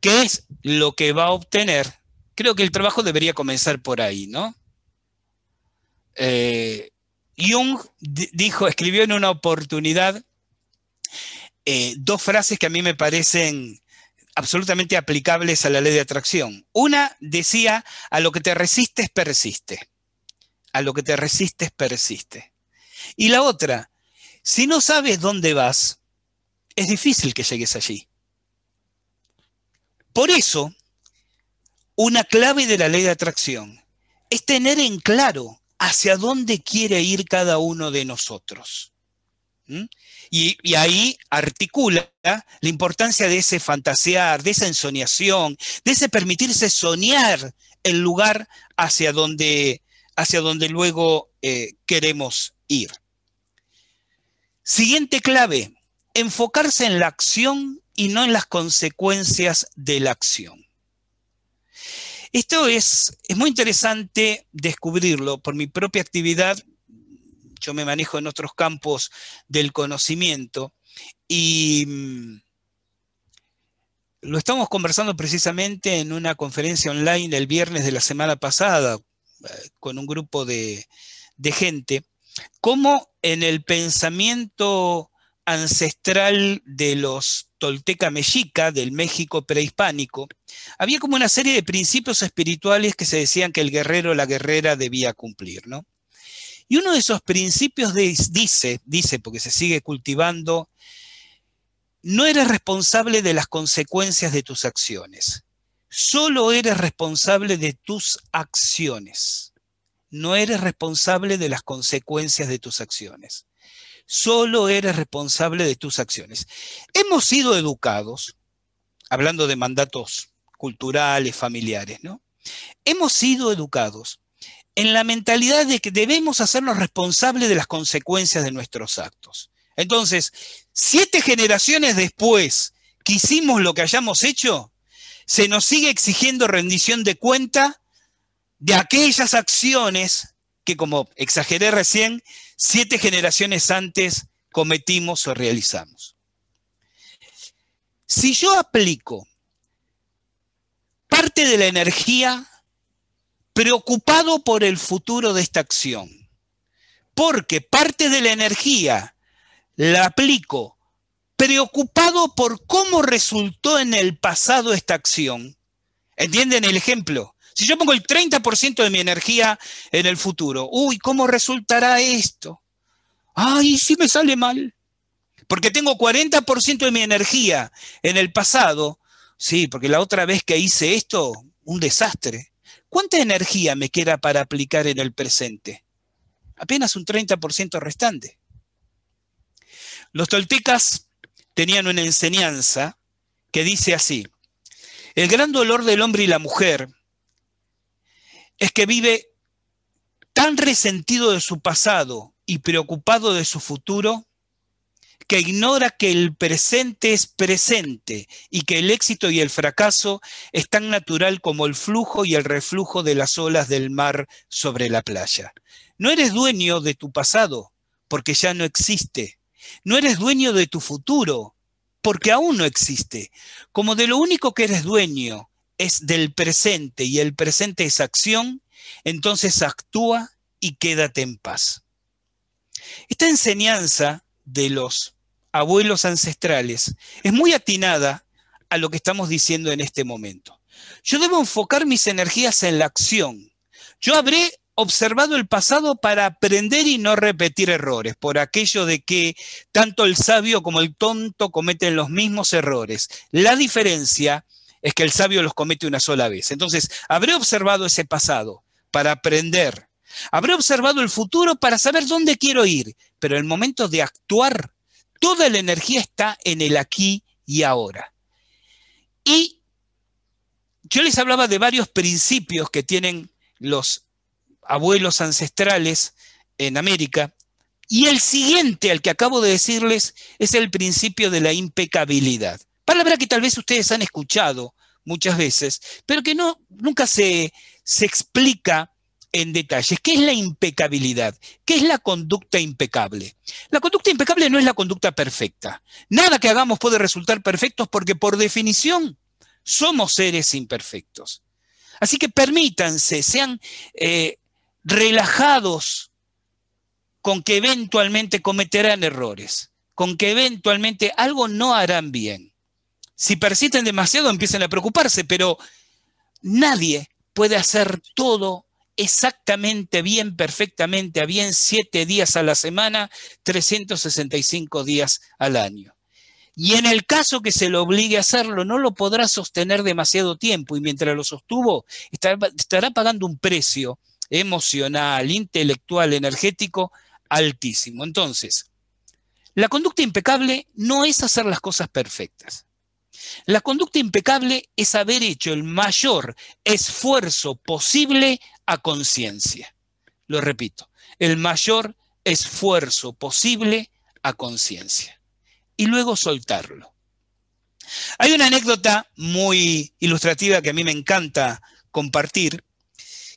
qué es lo que va a obtener, creo que el trabajo debería comenzar por ahí, ¿no? Eh, Jung dijo, escribió en una oportunidad eh, dos frases que a mí me parecen absolutamente aplicables a la ley de atracción. Una decía, a lo que te resistes, persiste. A lo que te resistes, persiste. Y la otra, si no sabes dónde vas, es difícil que llegues allí. Por eso, una clave de la ley de atracción es tener en claro hacia dónde quiere ir cada uno de nosotros. ¿Mm? Y, ahí articula la importancia de ese fantasear, de esa ensoñación, de ese permitirse soñar el lugar hacia donde, hacia donde luego eh, queremos ir. Siguiente clave, enfocarse en la acción y no en las consecuencias de la acción. Esto es, es muy interesante descubrirlo por mi propia actividad. Yo me manejo en otros campos del conocimiento y mm, lo estamos conversando precisamente en una conferencia online el viernes de la semana pasada eh, con un grupo de, de gente, cómo en el pensamiento ancestral de los tolteca mexica del México prehispánico, había como una serie de principios espirituales que se decían que el guerrero o la guerrera debía cumplir, ¿no? Y uno de esos principios dice, dice, porque se sigue cultivando, no eres responsable de las consecuencias de tus acciones, solo eres responsable de tus acciones, no eres responsable de las consecuencias de tus acciones solo eres responsable de tus acciones. Hemos sido educados, hablando de mandatos culturales, familiares, ¿no? Hemos sido educados en la mentalidad de que debemos hacernos responsables de las consecuencias de nuestros actos. Entonces, siete generaciones después que hicimos lo que hayamos hecho, se nos sigue exigiendo rendición de cuenta de aquellas acciones que como exageré recién, siete generaciones antes cometimos o realizamos. Si yo aplico parte de la energía preocupado por el futuro de esta acción, porque parte de la energía la aplico preocupado por cómo resultó en el pasado esta acción, ¿entienden el ejemplo? Si yo pongo el 30% de mi energía en el futuro, uy, ¿cómo resultará esto? Ay, sí me sale mal. Porque tengo 40% de mi energía en el pasado. Sí, porque la otra vez que hice esto, un desastre. ¿Cuánta energía me queda para aplicar en el presente? Apenas un 30% restante. Los toltecas tenían una enseñanza que dice así, el gran dolor del hombre y la mujer es que vive tan resentido de su pasado y preocupado de su futuro que ignora que el presente es presente y que el éxito y el fracaso es tan natural como el flujo y el reflujo de las olas del mar sobre la playa. No eres dueño de tu pasado, porque ya no existe. No eres dueño de tu futuro, porque aún no existe. Como de lo único que eres dueño es del presente y el presente es acción, entonces actúa y quédate en paz. Esta enseñanza de los abuelos ancestrales es muy atinada a lo que estamos diciendo en este momento. Yo debo enfocar mis energías en la acción. Yo habré observado el pasado para aprender y no repetir errores, por aquello de que tanto el sabio como el tonto cometen los mismos errores. La diferencia es que el sabio los comete una sola vez. Entonces, habré observado ese pasado para aprender. Habré observado el futuro para saber dónde quiero ir, pero el momento de actuar, toda la energía está en el aquí y ahora. Y yo les hablaba de varios principios que tienen los abuelos ancestrales en América, y el siguiente al que acabo de decirles es el principio de la impecabilidad. Palabra que tal vez ustedes han escuchado muchas veces, pero que no, nunca se, explica en detalles. ¿Qué es la impecabilidad? ¿Qué es la conducta impecable? La conducta impecable no es la conducta perfecta. Nada que hagamos puede resultar perfectos porque por definición somos seres imperfectos. Así que permítanse, sean eh, relajados con que eventualmente cometerán errores, con que eventualmente algo no harán bien. Si persisten demasiado, empiezan a preocuparse, pero nadie puede hacer todo exactamente bien, perfectamente, a bien, siete días a la semana, 365 días al año. Y en el caso que se lo obligue a hacerlo, no lo podrá sostener demasiado tiempo y mientras lo sostuvo, estará, estará pagando un precio emocional, intelectual, energético altísimo. Entonces, la conducta impecable no es hacer las cosas perfectas. La conducta impecable es haber hecho el mayor esfuerzo posible a conciencia. Lo repito, el mayor esfuerzo posible a conciencia. Y luego soltarlo. Hay una anécdota muy ilustrativa que a mí me encanta compartir,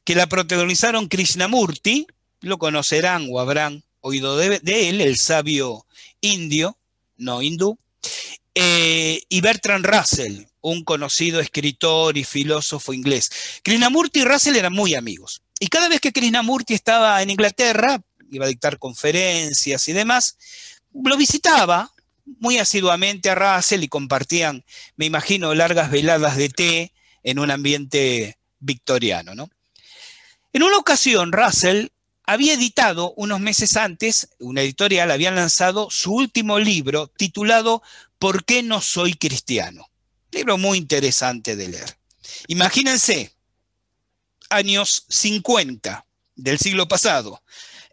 que la protagonizaron Krishnamurti, lo conocerán o habrán oído de, él, el sabio indio, no hindú, eh, y Bertrand Russell, un conocido escritor y filósofo inglés. Krishnamurti y Russell eran muy amigos. Y cada vez que Krishnamurti estaba en Inglaterra, iba a dictar conferencias y demás, lo visitaba muy asiduamente a Russell y compartían, me imagino, largas veladas de té en un ambiente victoriano. En una ocasión, Russell había editado unos meses antes, una editorial había lanzado su último libro titulado ¿Por qué no soy cristiano? Libro muy interesante de leer. Imagínense, años 50 del siglo pasado,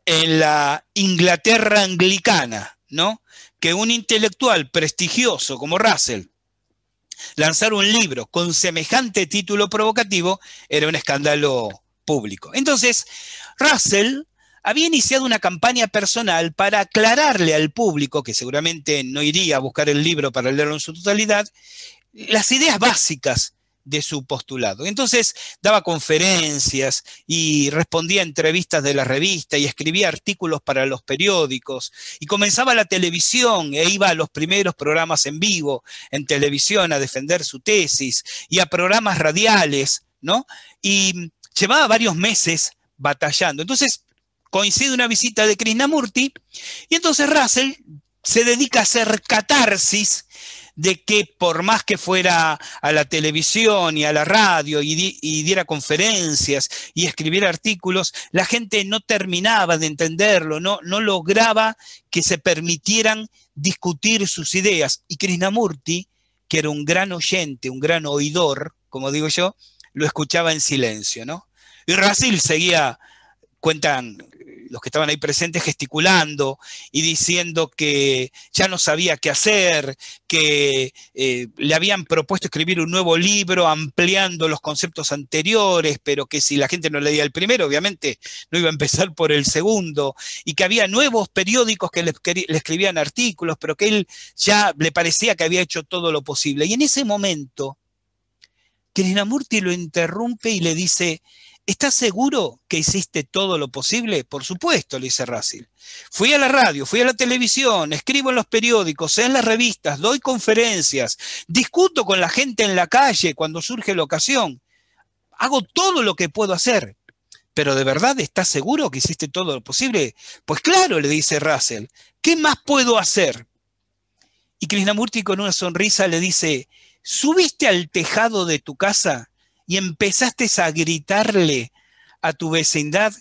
en la Inglaterra anglicana, ¿no? Que un intelectual prestigioso como Russell lanzara un libro con semejante título provocativo era un escándalo público. Entonces, Russell había iniciado una campaña personal para aclararle al público, que seguramente no iría a buscar el libro para leerlo en su totalidad, las ideas básicas de su postulado. Entonces daba conferencias y respondía a entrevistas de la revista y escribía artículos para los periódicos y comenzaba la televisión e iba a los primeros programas en vivo en televisión a defender su tesis y a programas radiales, ¿no? Y llevaba varios meses batallando. Entonces coincide una visita de Krishnamurti y entonces Russell se dedica a hacer catarsis de que por más que fuera a la televisión y a la radio y, diera conferencias y escribiera artículos, la gente no terminaba de entenderlo, no, no lograba que se permitieran discutir sus ideas. Y Krishnamurti, que era un gran oyente, un gran oidor, como digo yo, lo escuchaba en silencio, ¿no? Y Rasil seguía, cuentan los que estaban ahí presentes, gesticulando y diciendo que ya no sabía qué hacer, que eh, le habían propuesto escribir un nuevo libro ampliando los conceptos anteriores, pero que si la gente no leía el primero, obviamente no iba a empezar por el segundo, y que había nuevos periódicos que le, escribían artículos, pero que él ya le parecía que había hecho todo lo posible. Y en ese momento, Amurti lo interrumpe y le dice, ¿Estás seguro que hiciste todo lo posible? Por supuesto, le dice Russell. Fui a la radio, fui a la televisión, escribo en los periódicos, en las revistas, doy conferencias, discuto con la gente en la calle cuando surge la ocasión. Hago todo lo que puedo hacer. Pero de verdad, ¿estás seguro que hiciste todo lo posible? Pues claro, le dice Russell, ¿qué más puedo hacer? Y Krishnamurti con una sonrisa le dice, ¿subiste al tejado de tu casa y empezaste a gritarle a tu vecindad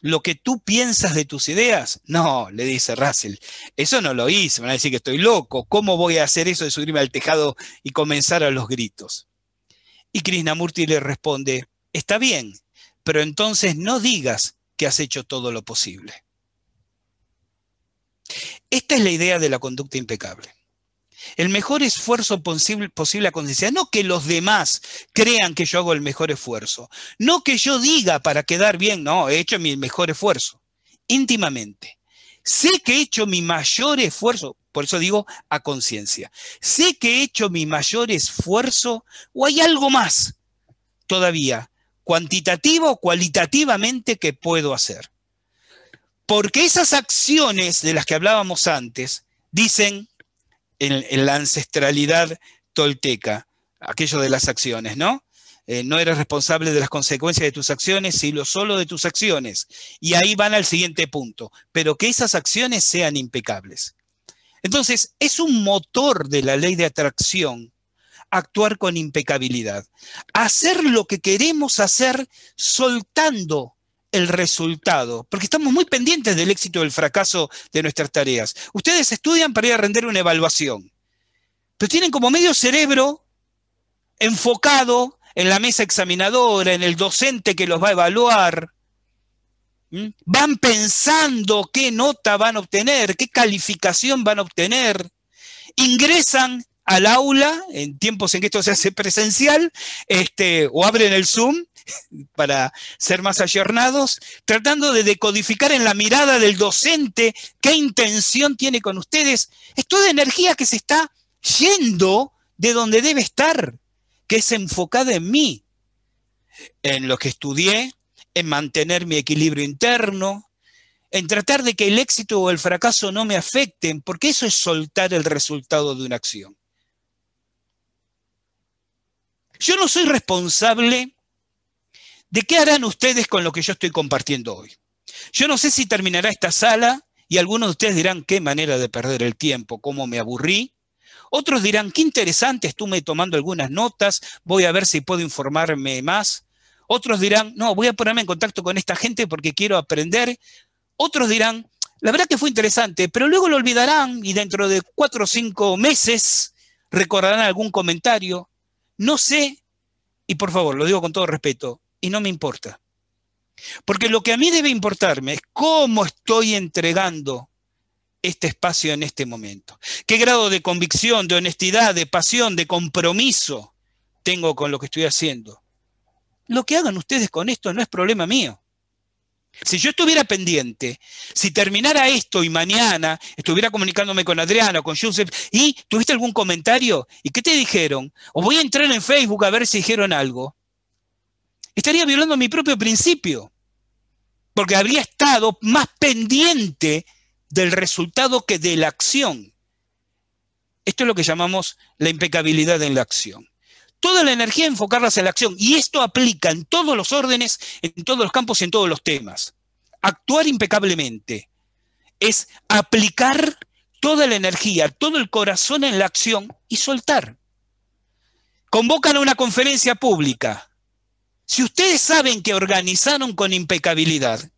lo que tú piensas de tus ideas. No, le dice Russell, eso no lo hice, van a decir que estoy loco, ¿cómo voy a hacer eso de subirme al tejado y comenzar a los gritos? Y Krishnamurti le responde, está bien, pero entonces no digas que has hecho todo lo posible. Esta es la idea de la conducta impecable el mejor esfuerzo posible, posible a conciencia. No que los demás crean que yo hago el mejor esfuerzo. No que yo diga para quedar bien, no, he hecho mi mejor esfuerzo. Íntimamente. Sé que he hecho mi mayor esfuerzo, por eso digo a conciencia. Sé que he hecho mi mayor esfuerzo o hay algo más todavía, cuantitativo o cualitativamente que puedo hacer. Porque esas acciones de las que hablábamos antes dicen en, la ancestralidad tolteca, aquello de las acciones, ¿no? Eh, no eres responsable de las consecuencias de tus acciones, sino solo de tus acciones. Y ahí van al siguiente punto, pero que esas acciones sean impecables. Entonces, es un motor de la ley de atracción actuar con impecabilidad, hacer lo que queremos hacer soltando el resultado, porque estamos muy pendientes del éxito o del fracaso de nuestras tareas. Ustedes estudian para ir a render una evaluación, pero tienen como medio cerebro enfocado en la mesa examinadora, en el docente que los va a evaluar. Van pensando qué nota van a obtener, qué calificación van a obtener. Ingresan al aula en tiempos en que esto se hace presencial, este, o abren el Zoom para ser más ayornados, tratando de decodificar en la mirada del docente qué intención tiene con ustedes. Es toda energía que se está yendo de donde debe estar, que es enfocada en mí, en lo que estudié, en mantener mi equilibrio interno, en tratar de que el éxito o el fracaso no me afecten, porque eso es soltar el resultado de una acción. Yo no soy responsable ¿De qué harán ustedes con lo que yo estoy compartiendo hoy? Yo no sé si terminará esta sala y algunos de ustedes dirán qué manera de perder el tiempo, cómo me aburrí. Otros dirán qué interesante, estuve tomando algunas notas, voy a ver si puedo informarme más. Otros dirán, no, voy a ponerme en contacto con esta gente porque quiero aprender. Otros dirán, la verdad que fue interesante, pero luego lo olvidarán y dentro de cuatro o cinco meses recordarán algún comentario. No sé, y por favor, lo digo con todo respeto, y no me importa. Porque lo que a mí debe importarme es cómo estoy entregando este espacio en este momento. ¿Qué grado de convicción, de honestidad, de pasión, de compromiso tengo con lo que estoy haciendo? Lo que hagan ustedes con esto no es problema mío. Si yo estuviera pendiente, si terminara esto y mañana estuviera comunicándome con Adriana, o con Joseph, y tuviste algún comentario, ¿y qué te dijeron? O voy a entrar en Facebook a ver si dijeron algo estaría violando mi propio principio, porque habría estado más pendiente del resultado que de la acción. Esto es lo que llamamos la impecabilidad en la acción. Toda la energía enfocarla en la acción, y esto aplica en todos los órdenes, en todos los campos y en todos los temas. Actuar impecablemente es aplicar toda la energía, todo el corazón en la acción y soltar. Convocan a una conferencia pública si ustedes saben que organizaron con impecabilidad,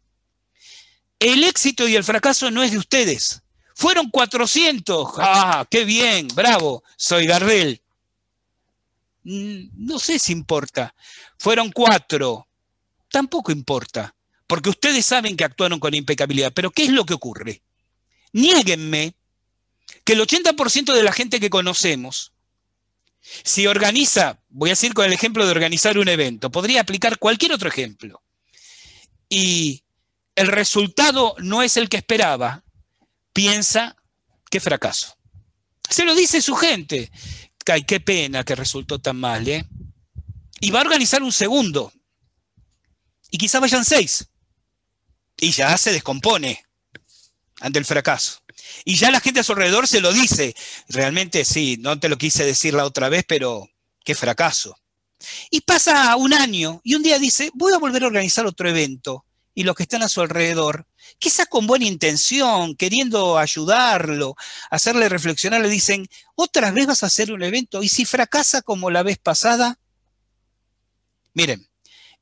el éxito y el fracaso no es de ustedes. Fueron 400. Ah, ¡Ah, qué bien! ¡Bravo! Soy Garrel. Mm, no sé si importa. Fueron cuatro. Tampoco importa. Porque ustedes saben que actuaron con impecabilidad. Pero ¿qué es lo que ocurre? Niéguenme que el 80% de la gente que conocemos si organiza, voy a decir con el ejemplo de organizar un evento, podría aplicar cualquier otro ejemplo. Y el resultado no es el que esperaba, piensa que fracaso. Se lo dice su gente. qué pena que resultó tan mal, ¿eh? Y va a organizar un segundo. Y quizá vayan seis. Y ya se descompone ante el fracaso. Y ya la gente a su alrededor se lo dice. Realmente sí, no te lo quise decir la otra vez, pero qué fracaso. Y pasa un año y un día dice, voy a volver a organizar otro evento. Y los que están a su alrededor, quizás con buena intención, queriendo ayudarlo, hacerle reflexionar, le dicen, otra vez vas a hacer un evento. Y si fracasa como la vez pasada, miren,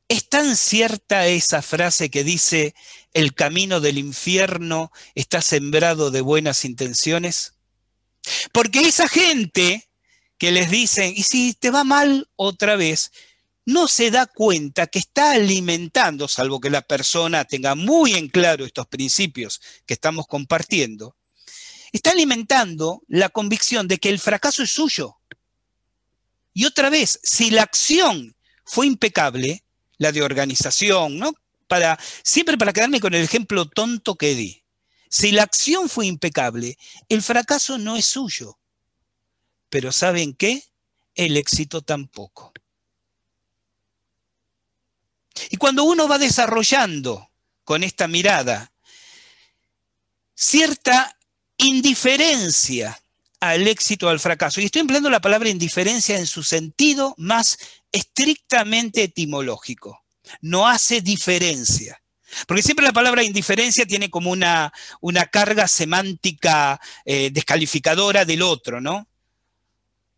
es tan cierta esa frase que dice, el camino del infierno está sembrado de buenas intenciones? Porque esa gente que les dicen, y si te va mal otra vez, no se da cuenta que está alimentando, salvo que la persona tenga muy en claro estos principios que estamos compartiendo, está alimentando la convicción de que el fracaso es suyo. Y otra vez, si la acción fue impecable, la de organización, ¿no? siempre para quedarme con el ejemplo tonto que di. Si la acción fue impecable, el fracaso no es suyo. Pero ¿saben qué? El éxito tampoco. Y cuando uno va desarrollando con esta mirada cierta indiferencia al éxito al fracaso, y estoy empleando la palabra indiferencia en su sentido más estrictamente etimológico, no hace diferencia. Porque siempre la palabra indiferencia tiene como una, carga semántica eh, descalificadora del otro, ¿no?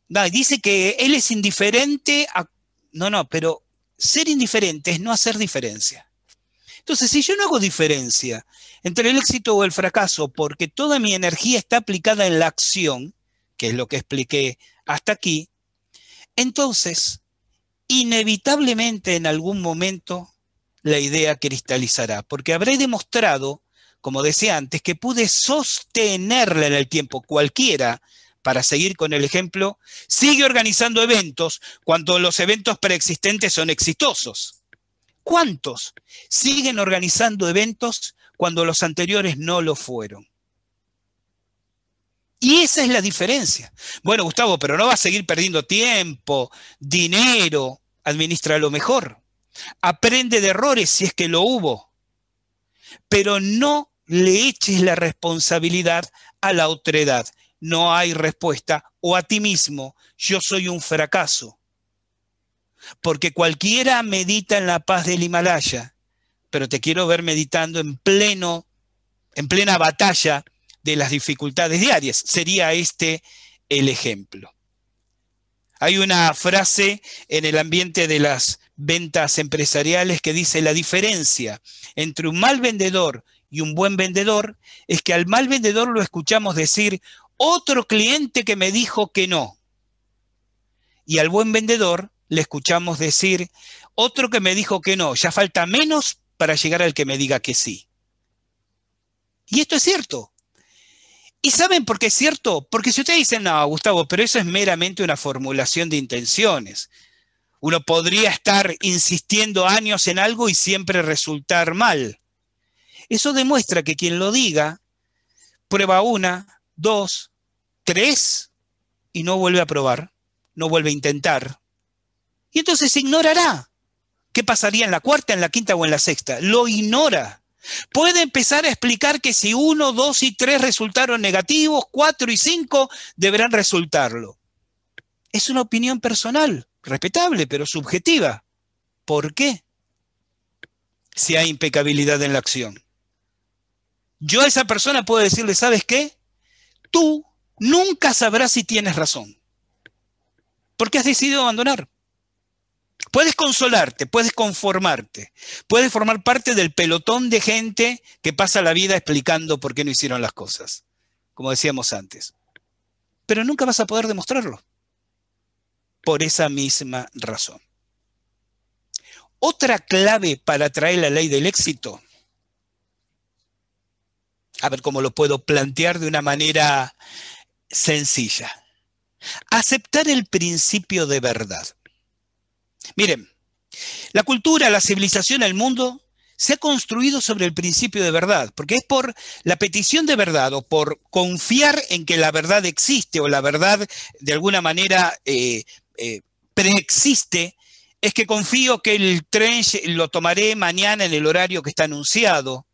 ¿no? Dice que él es indiferente a... No, no, pero ser indiferente es no hacer diferencia. Entonces, si yo no hago diferencia entre el éxito o el fracaso, porque toda mi energía está aplicada en la acción, que es lo que expliqué hasta aquí, entonces inevitablemente en algún momento la idea cristalizará, porque habré demostrado, como decía antes, que pude sostenerla en el tiempo. Cualquiera, para seguir con el ejemplo, sigue organizando eventos cuando los eventos preexistentes son exitosos. ¿Cuántos siguen organizando eventos cuando los anteriores no lo fueron? Y esa es la diferencia. Bueno, Gustavo, pero no va a seguir perdiendo tiempo, dinero, administra lo mejor. Aprende de errores si es que lo hubo. Pero no le eches la responsabilidad a la otredad. No hay respuesta. O a ti mismo, yo soy un fracaso. Porque cualquiera medita en la paz del Himalaya, pero te quiero ver meditando en pleno, en plena batalla de las dificultades diarias. Sería este el ejemplo. Hay una frase en el ambiente de las ventas empresariales que dice la diferencia entre un mal vendedor y un buen vendedor es que al mal vendedor lo escuchamos decir otro cliente que me dijo que no. Y al buen vendedor le escuchamos decir otro que me dijo que no, ya falta menos para llegar al que me diga que sí. Y esto es cierto. Y saben por qué es cierto, porque si ustedes dicen, no, Gustavo, pero eso es meramente una formulación de intenciones. Uno podría estar insistiendo años en algo y siempre resultar mal. Eso demuestra que quien lo diga prueba una, dos, tres y no vuelve a probar, no vuelve a intentar. Y entonces ignorará. ¿Qué pasaría en la cuarta, en la quinta o en la sexta? Lo ignora Puede empezar a explicar que si uno, dos y tres resultaron negativos, cuatro y cinco deberán resultarlo. Es una opinión personal, respetable, pero subjetiva. ¿Por qué? Si hay impecabilidad en la acción. Yo a esa persona puedo decirle, ¿sabes qué? Tú nunca sabrás si tienes razón. Porque has decidido abandonar. Puedes consolarte, puedes conformarte, puedes formar parte del pelotón de gente que pasa la vida explicando por qué no hicieron las cosas, como decíamos antes. Pero nunca vas a poder demostrarlo por esa misma razón. Otra clave para traer la ley del éxito, a ver cómo lo puedo plantear de una manera sencilla, aceptar el principio de verdad. Miren, la cultura, la civilización, el mundo se ha construido sobre el principio de verdad, porque es por la petición de verdad o por confiar en que la verdad existe o la verdad de alguna manera eh, eh, preexiste, es que confío que el tren lo tomaré mañana en el horario que está anunciado,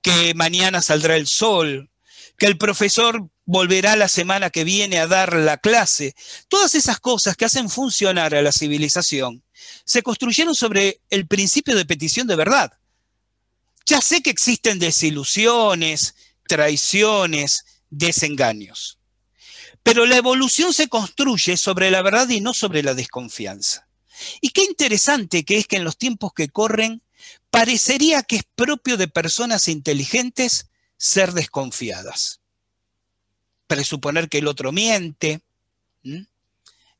que mañana saldrá el sol, que el profesor volverá la semana que viene a dar la clase. Todas esas cosas que hacen funcionar a la civilización se construyeron sobre el principio de petición de verdad. Ya sé que existen desilusiones, traiciones, desengaños, pero la evolución se construye sobre la verdad y no sobre la desconfianza. Y qué interesante que es que en los tiempos que corren parecería que es propio de personas inteligentes ser desconfiadas. Presuponer que el otro miente,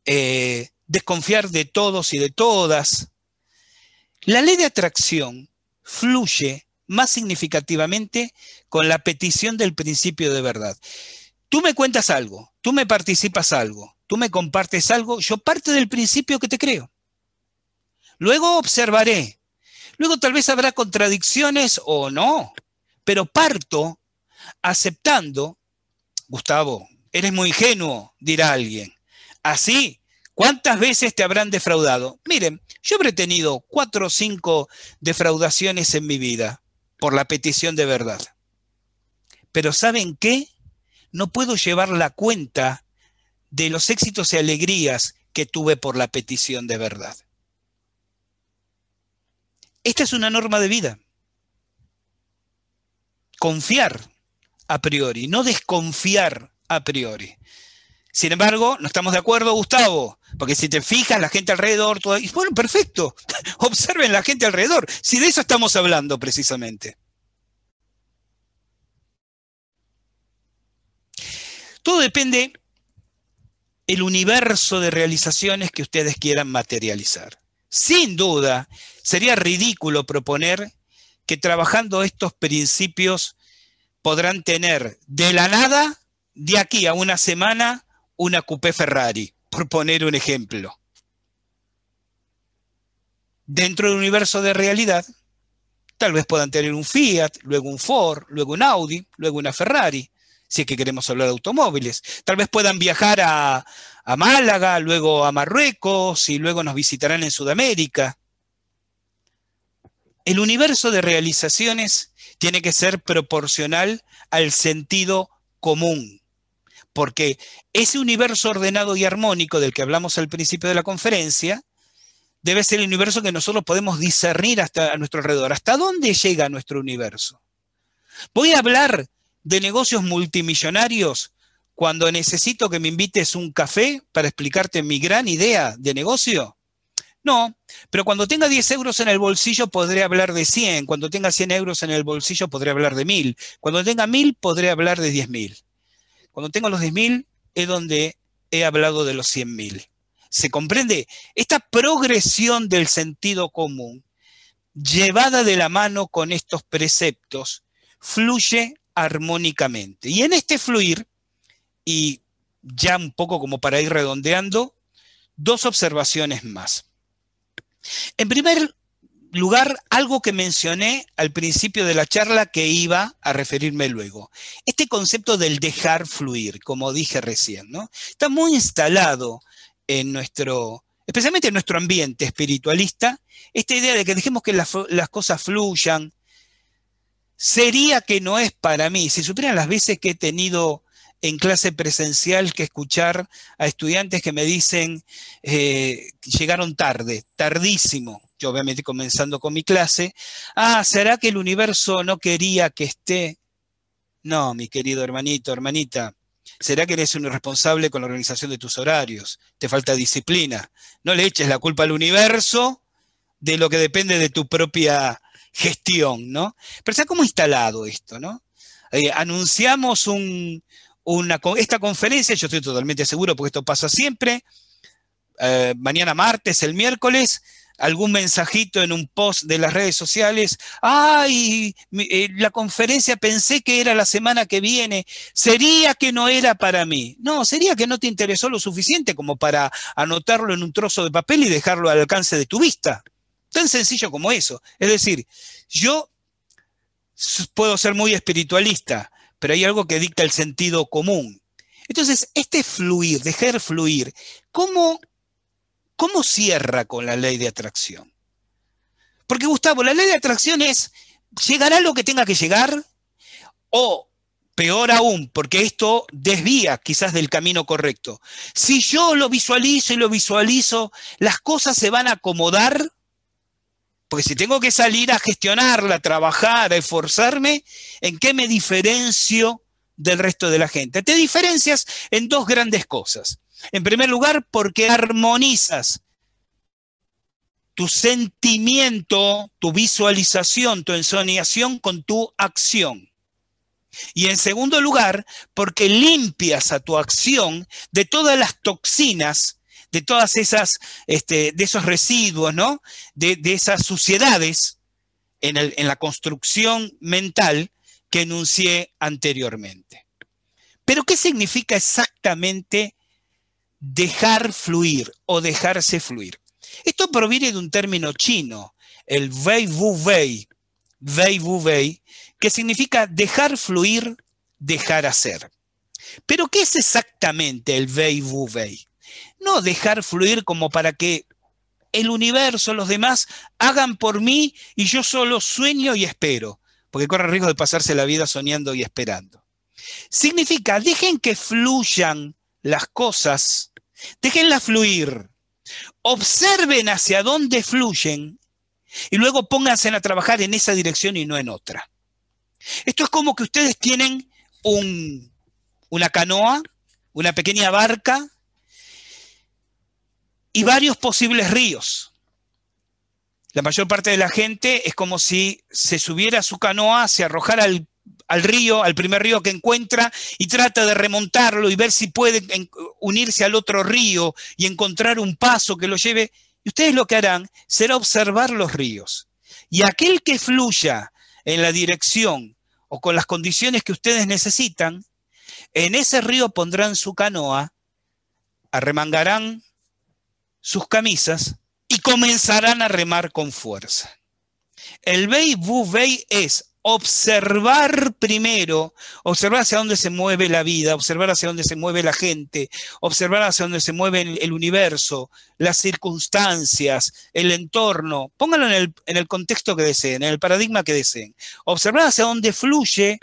eh, desconfiar de todos y de todas. La ley de atracción fluye más significativamente con la petición del principio de verdad. Tú me cuentas algo, tú me participas algo, tú me compartes algo, yo parte del principio que te creo. Luego observaré. Luego tal vez habrá contradicciones o no pero parto aceptando, Gustavo, eres muy ingenuo, dirá alguien. Así, ¿cuántas veces te habrán defraudado? Miren, yo habré tenido cuatro o cinco defraudaciones en mi vida por la petición de verdad. Pero ¿saben qué? No puedo llevar la cuenta de los éxitos y alegrías que tuve por la petición de verdad. Esta es una norma de vida confiar a priori, no desconfiar a priori. Sin embargo, no estamos de acuerdo, Gustavo, porque si te fijas, la gente alrededor, bueno, perfecto, observen la gente alrededor, si de eso estamos hablando precisamente. Todo depende el universo de realizaciones que ustedes quieran materializar. Sin duda, sería ridículo proponer que trabajando estos principios podrán tener de la nada, de aquí a una semana, una coupé Ferrari, por poner un ejemplo. Dentro del universo de realidad, tal vez puedan tener un Fiat, luego un Ford, luego un Audi, luego una Ferrari, si es que queremos hablar de automóviles. Tal vez puedan viajar a, a Málaga, luego a Marruecos y luego nos visitarán en Sudamérica. El universo de realizaciones tiene que ser proporcional al sentido común, porque ese universo ordenado y armónico del que hablamos al principio de la conferencia, debe ser el universo que nosotros podemos discernir hasta a nuestro alrededor. ¿Hasta dónde llega nuestro universo? Voy a hablar de negocios multimillonarios cuando necesito que me invites un café para explicarte mi gran idea de negocio. No, pero cuando tenga 10 euros en el bolsillo podré hablar de 100, cuando tenga 100 euros en el bolsillo podré hablar de 1000, cuando tenga 1000 podré hablar de 10.000. Cuando tenga los 10.000 es donde he hablado de los 100.000. ¿Se comprende? Esta progresión del sentido común, llevada de la mano con estos preceptos, fluye armónicamente. Y en este fluir, y ya un poco como para ir redondeando, dos observaciones más. En primer lugar, algo que mencioné al principio de la charla que iba a referirme luego. Este concepto del dejar fluir, como dije recién, ¿no? Está muy instalado en nuestro, especialmente en nuestro ambiente espiritualista, esta idea de que dejemos que las, las cosas fluyan. Sería que no es para mí. Si supieran las veces que he tenido en clase presencial que escuchar a estudiantes que me dicen, que eh, llegaron tarde, tardísimo, yo obviamente comenzando con mi clase, ah, ¿será que el universo no quería que esté? No, mi querido hermanito, hermanita, ¿será que eres un irresponsable con la organización de tus horarios? Te falta disciplina. No le eches la culpa al universo de lo que depende de tu propia gestión, ¿no? Pero está como instalado esto, ¿no? Eh, anunciamos un, una, esta conferencia, yo estoy totalmente seguro porque esto pasa siempre, eh, mañana martes, el miércoles, algún mensajito en un post de las redes sociales, ay, eh, la conferencia pensé que era la semana que viene, sería que no era para mí. No, sería que no te interesó lo suficiente como para anotarlo en un trozo de papel y dejarlo al alcance de tu vista. Tan sencillo como eso. Es decir, yo puedo ser muy espiritualista, pero hay algo que dicta el sentido común. Entonces, este fluir, dejar fluir, ¿cómo, cómo cierra con la ley de atracción? Porque Gustavo, la ley de atracción es, ¿llegará lo que tenga que llegar? O, peor aún, porque esto desvía quizás del camino correcto, si yo lo visualizo y lo visualizo, las cosas se van a acomodar porque si tengo que salir a gestionarla, a trabajar, a esforzarme, ¿en qué me diferencio del resto de la gente? Te diferencias en dos grandes cosas. En primer lugar, porque armonizas tu sentimiento, tu visualización, tu ensoñación con tu acción. Y en segundo lugar, porque limpias a tu acción de todas las toxinas de todas esas, este, de esos residuos, ¿no? De, esas suciedades en, la construcción mental que enuncié anteriormente. Pero, ¿qué significa exactamente dejar fluir o dejarse fluir? Esto proviene de un término chino, el Wei Wu Wei, Wei Wu Wei, que significa dejar fluir, dejar hacer. Pero, ¿qué es exactamente el Wei Wu Wei? no dejar fluir como para que el universo, los demás, hagan por mí y yo solo sueño y espero, porque corre riesgo de pasarse la vida soñando y esperando. Significa, dejen que fluyan las cosas, déjenlas fluir, observen hacia dónde fluyen y luego pónganse a trabajar en esa dirección y no en otra. Esto es como que ustedes tienen una canoa, una pequeña barca, y varios posibles ríos. La mayor parte de la gente es como si se subiera a su canoa, se arrojara al, al, río, al primer río que encuentra y trata de remontarlo y ver si puede unirse al otro río y encontrar un paso que lo lleve. Y ustedes lo que harán será observar los ríos. Y aquel que fluya en la dirección o con las condiciones que ustedes necesitan, en ese río pondrán su canoa, arremangarán sus camisas y comenzarán a remar con fuerza. El bei Bei es observar primero, observar hacia dónde se mueve la vida, observar hacia dónde se mueve la gente, observar hacia dónde se mueve el, universo, las circunstancias, el entorno. Pónganlo en el, en el, contexto que deseen, en el paradigma que deseen. Observar hacia dónde fluye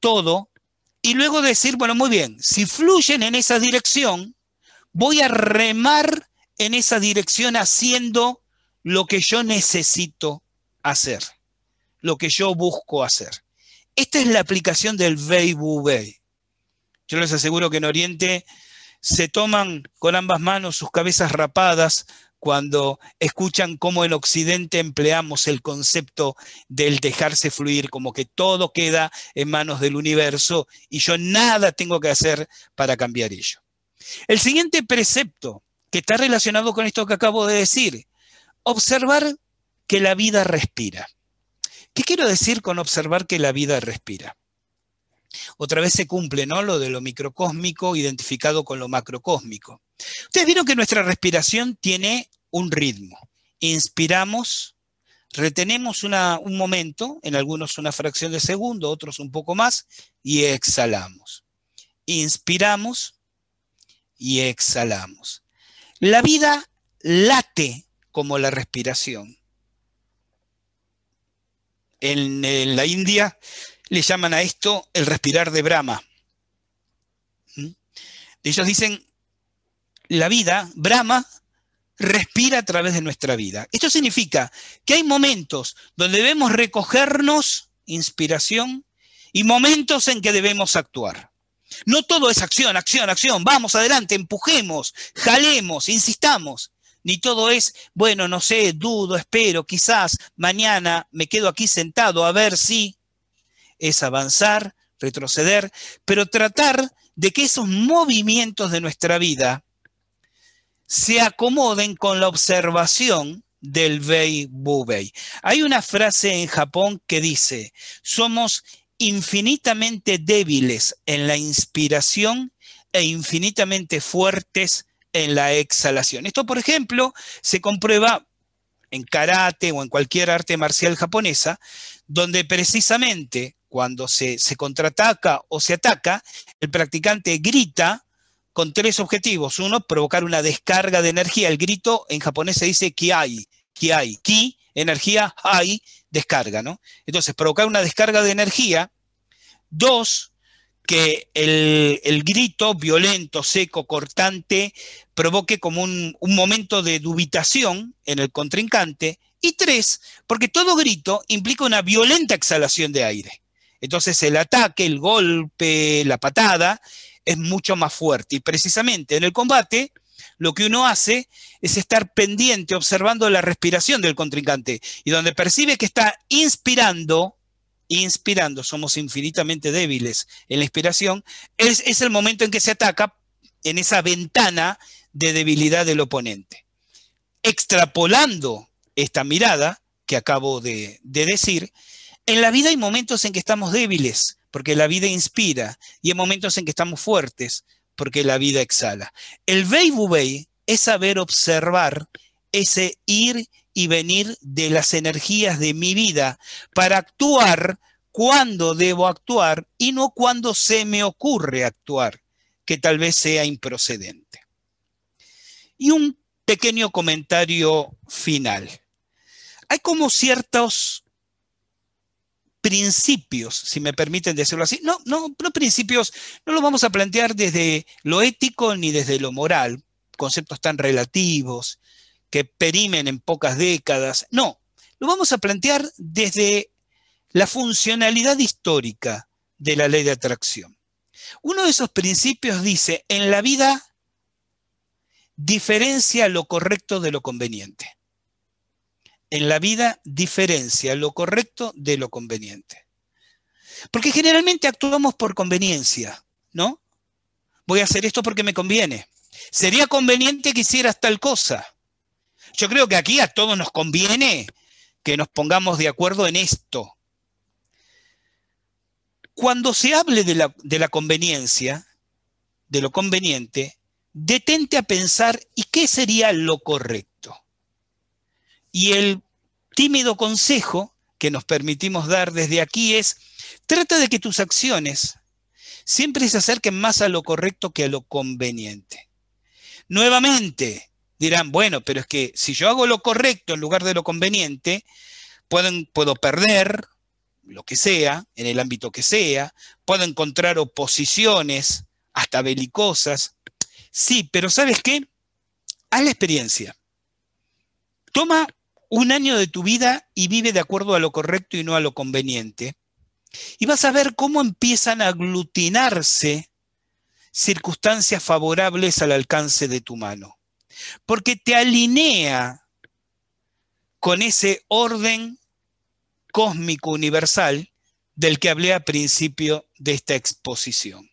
todo y luego decir, bueno, muy bien, si fluyen en esa dirección, voy a remar en esa dirección haciendo lo que yo necesito hacer, lo que yo busco hacer. Esta es la aplicación del Weibo Yo les aseguro que en Oriente se toman con ambas manos sus cabezas rapadas cuando escuchan cómo en Occidente empleamos el concepto del dejarse fluir, como que todo queda en manos del universo y yo nada tengo que hacer para cambiar ello. El siguiente precepto que está relacionado con esto que acabo de decir, observar que la vida respira. ¿Qué quiero decir con observar que la vida respira? Otra vez se cumple, ¿no? Lo de lo microcósmico identificado con lo macrocósmico. Ustedes vieron que nuestra respiración tiene un ritmo. Inspiramos, retenemos un momento, en algunos una fracción de segundo, otros un poco más, y exhalamos. Inspiramos, y exhalamos. La vida late como la respiración. En, la India le llaman a esto el respirar de Brahma. ¿Mm? Ellos dicen, la vida, Brahma, respira a través de nuestra vida. Esto significa que hay momentos donde debemos recogernos inspiración y momentos en que debemos actuar. No todo es acción, acción, acción, vamos adelante, empujemos, jalemos, insistamos. Ni todo es, bueno, no sé, dudo, espero, quizás mañana me quedo aquí sentado a ver si es avanzar, retroceder, pero tratar de que esos movimientos de nuestra vida se acomoden con la observación del Bei Hay una frase en Japón que dice, somos infinitamente débiles en la inspiración e infinitamente fuertes en la exhalación. Esto, por ejemplo, se comprueba en karate o en cualquier arte marcial japonesa, donde precisamente cuando se, contraataca o se ataca, el practicante grita con tres objetivos. Uno, provocar una descarga de energía. El grito en japonés se dice ki, ki, ki energía hay descarga, ¿no? Entonces, provocar una descarga de energía. Dos, que el, el grito violento, seco, cortante, provoque como un, un momento de dubitación en el contrincante. Y tres, porque todo grito implica una violenta exhalación de aire. Entonces el ataque, el golpe, la patada es mucho más fuerte. Y precisamente en el combate, lo que uno hace es estar pendiente, observando la respiración del contrincante. Y donde percibe que está inspirando, inspirando, somos infinitamente débiles en la inspiración, es, el momento en que se ataca en esa ventana de debilidad del oponente. Extrapolando esta mirada que acabo de, de decir, en la vida hay momentos en que estamos débiles, porque la vida inspira, y hay momentos en que estamos fuertes, porque la vida exhala. El Beibubei es saber observar ese ir y venir de las energías de mi vida para actuar cuando debo actuar y no cuando se me ocurre actuar, que tal vez sea improcedente. Y un pequeño comentario final. Hay como ciertos principios, si me permiten decirlo así. No, no, no principios, no los vamos a plantear desde lo ético ni desde lo moral, conceptos tan relativos que perimen en pocas décadas. No, lo vamos a plantear desde la funcionalidad histórica de la ley de atracción. Uno de esos principios dice, en la vida diferencia lo correcto de lo conveniente en la vida diferencia lo correcto de lo conveniente. Porque generalmente actuamos por conveniencia, ¿no? Voy a hacer esto porque me conviene. Sería conveniente que hicieras tal cosa. Yo creo que aquí a todos nos conviene que nos pongamos de acuerdo en esto. Cuando se hable de la, conveniencia, de lo conveniente, detente a pensar, ¿y qué sería lo correcto? Y el tímido consejo que nos permitimos dar desde aquí es, trata de que tus acciones siempre se acerquen más a lo correcto que a lo conveniente. Nuevamente, dirán, bueno, pero es que si yo hago lo correcto en lugar de lo conveniente, puedo perder lo que sea, en el ámbito que sea, puedo encontrar oposiciones, hasta belicosas. Sí, pero ¿sabes qué? Haz la experiencia. Toma un año de tu vida y vive de acuerdo a lo correcto y no a lo conveniente. Y vas a ver cómo empiezan a aglutinarse circunstancias favorables al alcance de tu mano. Porque te alinea con ese orden cósmico universal del que hablé a principio de esta exposición.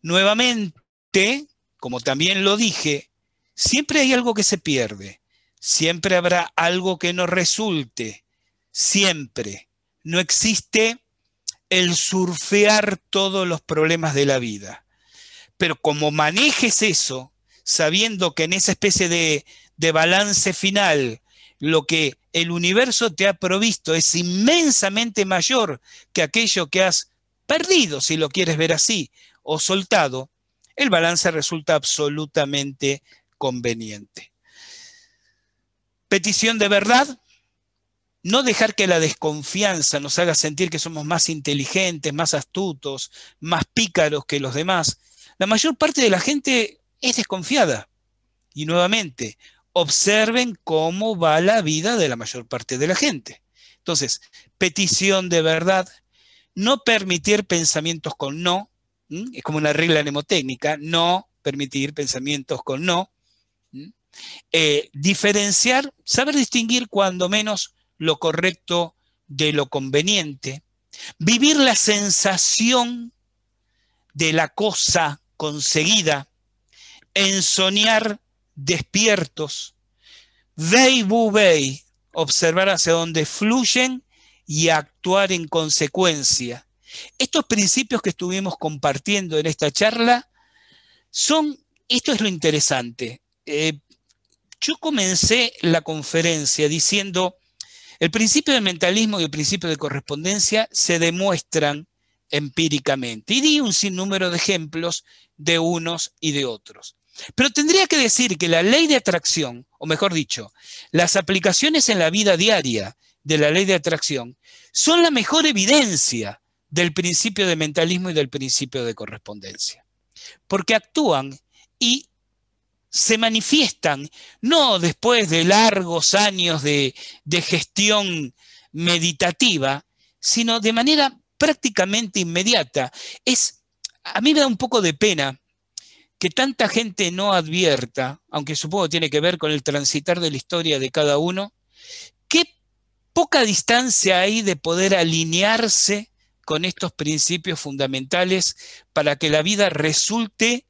Nuevamente, como también lo dije, siempre hay algo que se pierde. Siempre habrá algo que no resulte. Siempre. No existe el surfear todos los problemas de la vida. Pero como manejes eso, sabiendo que en esa especie de, balance final, lo que el universo te ha provisto es inmensamente mayor que aquello que has perdido, si lo quieres ver así, o soltado, el balance resulta absolutamente conveniente. Petición de verdad, no dejar que la desconfianza nos haga sentir que somos más inteligentes, más astutos, más pícaros que los demás. La mayor parte de la gente es desconfiada. Y nuevamente, observen cómo va la vida de la mayor parte de la gente. Entonces, petición de verdad, no permitir pensamientos con no, es como una regla mnemotécnica, no permitir pensamientos con no, eh, diferenciar, saber distinguir cuando menos lo correcto de lo conveniente, vivir la sensación de la cosa conseguida, ensoñar despiertos, vei bu vei, observar hacia dónde fluyen y actuar en consecuencia. Estos principios que estuvimos compartiendo en esta charla son, esto es lo interesante, eh, yo comencé la conferencia diciendo, el principio de mentalismo y el principio de correspondencia se demuestran empíricamente. Y di un sinnúmero de ejemplos de unos y de otros. Pero tendría que decir que la ley de atracción, o mejor dicho, las aplicaciones en la vida diaria de la ley de atracción, son la mejor evidencia del principio de mentalismo y del principio de correspondencia. Porque actúan y se manifiestan, no después de largos años de, gestión meditativa, sino de manera prácticamente inmediata. Es, a mí me da un poco de pena que tanta gente no advierta, aunque supongo tiene que ver con el transitar de la historia de cada uno, qué poca distancia hay de poder alinearse con estos principios fundamentales para que la vida resulte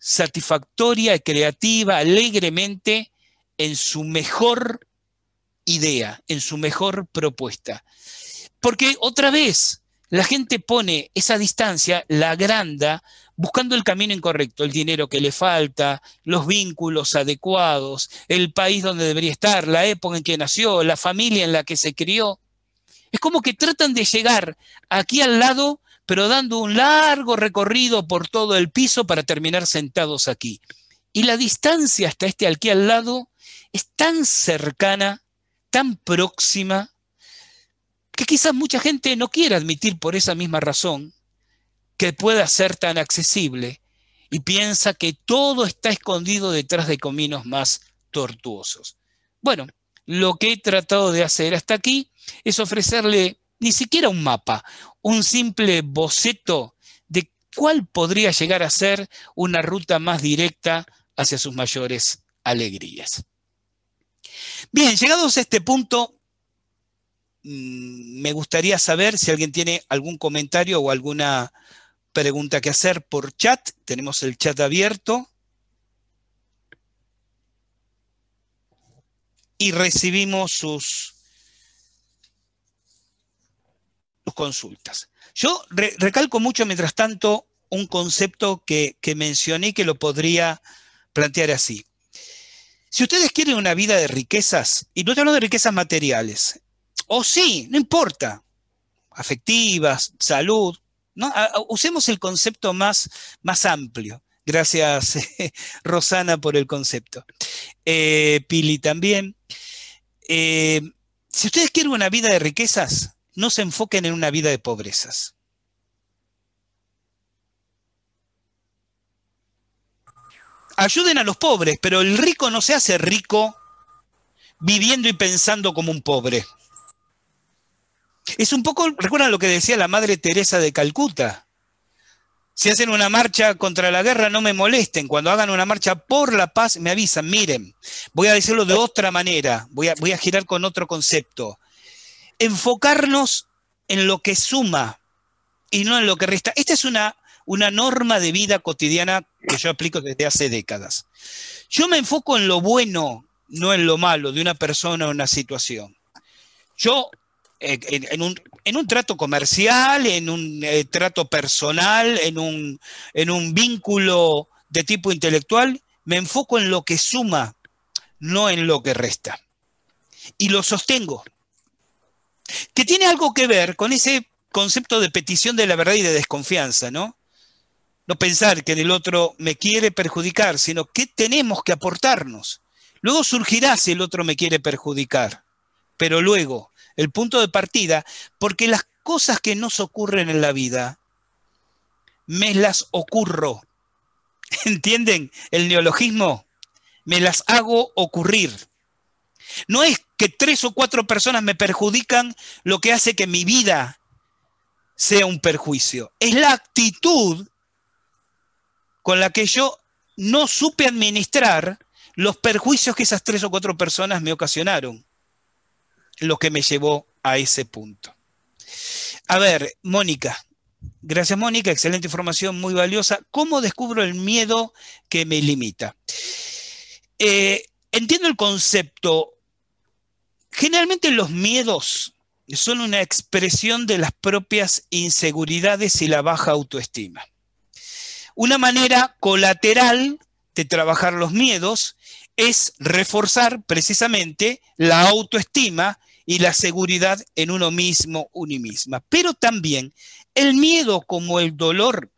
satisfactoria, creativa, alegremente en su mejor idea, en su mejor propuesta. Porque otra vez, la gente pone esa distancia, la agranda, buscando el camino incorrecto, el dinero que le falta, los vínculos adecuados, el país donde debería estar, la época en que nació, la familia en la que se crió. Es como que tratan de llegar aquí al lado pero dando un largo recorrido por todo el piso para terminar sentados aquí. Y la distancia hasta este aquí al lado es tan cercana, tan próxima, que quizás mucha gente no quiera admitir por esa misma razón que pueda ser tan accesible y piensa que todo está escondido detrás de caminos más tortuosos. Bueno, lo que he tratado de hacer hasta aquí es ofrecerle ni siquiera un mapa, un simple boceto de cuál podría llegar a ser una ruta más directa hacia sus mayores alegrías. Bien, llegados a este punto, mm, me gustaría saber si alguien tiene algún comentario o alguna pregunta que hacer por chat. Tenemos el chat abierto. Y recibimos sus consultas. Yo recalco mucho, mientras tanto, un concepto que, mencioné que lo podría plantear así. Si ustedes quieren una vida de riquezas, y no te hablo de riquezas materiales, o sí, no importa, afectivas, salud, ¿no? usemos el concepto más, más amplio. Gracias, Rosana, por el concepto. Eh, Pili también. Eh, si ustedes quieren una vida de riquezas, no se enfoquen en una vida de pobrezas. Ayuden a los pobres, pero el rico no se hace rico viviendo y pensando como un pobre. Es un poco, recuerdan lo que decía la Madre Teresa de Calcuta. Si hacen una marcha contra la guerra, no me molesten. Cuando hagan una marcha por la paz, me avisan. Miren, voy a decirlo de otra manera, voy a, voy a girar con otro concepto enfocarnos en lo que suma y no en lo que resta. Esta es una, una norma de vida cotidiana que yo aplico desde hace décadas. Yo me enfoco en lo bueno, no en lo malo de una persona o una situación. Yo, eh, en, un, trato comercial, en un eh, trato personal, en en un vínculo de tipo intelectual, me enfoco en lo que suma, no en lo que resta. Y lo sostengo que tiene algo que ver con ese concepto de petición de la verdad y de desconfianza, ¿no? No pensar que el otro me quiere perjudicar, sino que tenemos que aportarnos. Luego surgirá si el otro me quiere perjudicar, pero luego, el punto de partida, porque las cosas que nos ocurren en la vida, me las ocurro. ¿Entienden el neologismo? Me las hago ocurrir. No es que tres o cuatro personas me perjudican, lo que hace que mi vida sea un perjuicio. Es la actitud con la que yo no supe administrar los perjuicios que esas tres o cuatro personas me ocasionaron, lo que me llevó a ese punto. A ver, Mónica, Gracias, Mónica. Excelente información, muy valiosa. ¿Cómo descubro el miedo que me limita? Eh, entiendo el concepto Generalmente los miedos son una expresión de las propias inseguridades y la baja autoestima. Una manera colateral de trabajar los miedos es reforzar precisamente la autoestima y la seguridad en uno mismo, unimisma. misma. Pero también el miedo como el dolor.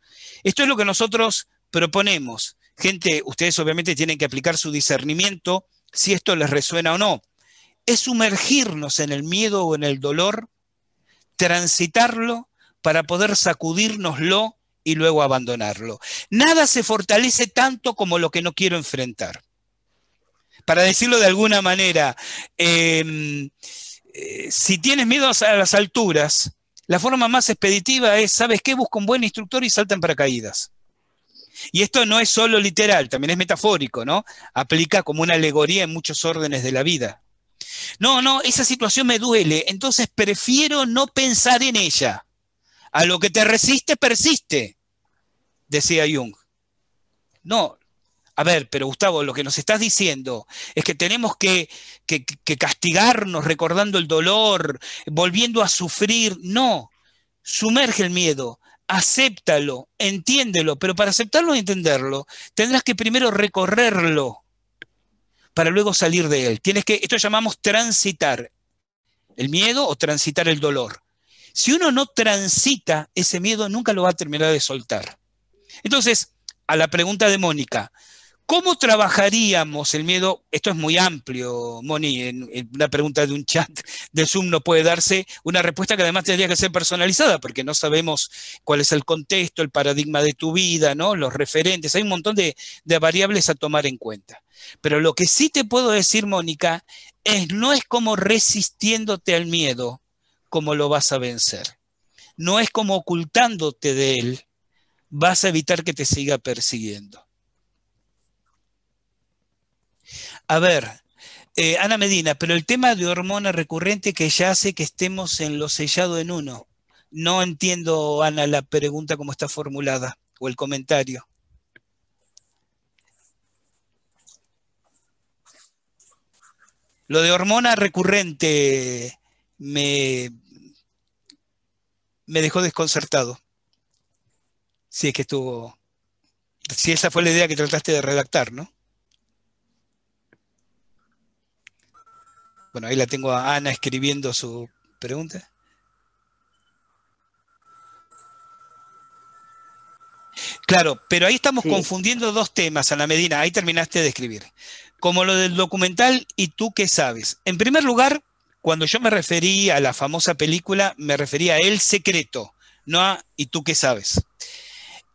Esto es lo que nosotros proponemos. Gente, ustedes obviamente tienen que aplicar su discernimiento si esto les resuena o no es sumergirnos en el miedo o en el dolor, transitarlo para poder sacudirnoslo y luego abandonarlo. Nada se fortalece tanto como lo que no quiero enfrentar. Para decirlo de alguna manera, em, eh, si tienes miedo a las alturas, la forma más expeditiva es, ¿sabes qué? Busca un buen instructor y salta en paracaídas. Y esto no es solo literal, también es metafórico, ¿no? Aplica como una alegoría en muchos órdenes de la vida. No, no, esa situación me duele, entonces prefiero no pensar en ella. A lo que te resiste, persiste, decía Jung. No, a ver, pero Gustavo, lo que nos estás diciendo es que tenemos que, castigarnos recordando el dolor, volviendo a sufrir. No, sumerge el miedo, acéptalo, entiéndelo, pero para aceptarlo y entenderlo, tendrás que primero recorrerlo para luego salir de él. Tienes que, esto llamamos transitar el miedo o transitar el dolor. Si uno no transita ese miedo, nunca lo va a terminar de soltar. Entonces, a la pregunta de Mónica, ¿Cómo trabajaríamos el miedo? Esto es muy amplio, Moni. En, una pregunta de un chat de Zoom no puede darse una respuesta que además tendría que ser personalizada, porque no sabemos cuál es el contexto, el paradigma de tu vida, ¿no? los referentes. Hay un montón de, de variables a tomar en cuenta. Pero lo que sí te puedo decir, Mónica, es no es como resistiéndote al miedo como lo vas a vencer. No es como ocultándote de él, vas a evitar que te siga persiguiendo A ver, eh, Ana Medina, pero el tema de hormona recurrente que ya hace que estemos en lo sellado en uno. No entiendo, Ana, la pregunta como está formulada o el comentario. Lo de hormona recurrente me, me dejó desconcertado. Si es que estuvo. Si esa fue la idea que trataste de redactar, ¿no? Bueno, ahí la tengo a Ana escribiendo su pregunta. Claro, pero ahí estamos confundiendo dos temas, Ana Medina, ahí terminaste de escribir. Como lo del documental y tú qué sabes. En primer lugar, cuando yo me referí a la famosa película, me refería a El Secreto, no a Y tú qué sabes.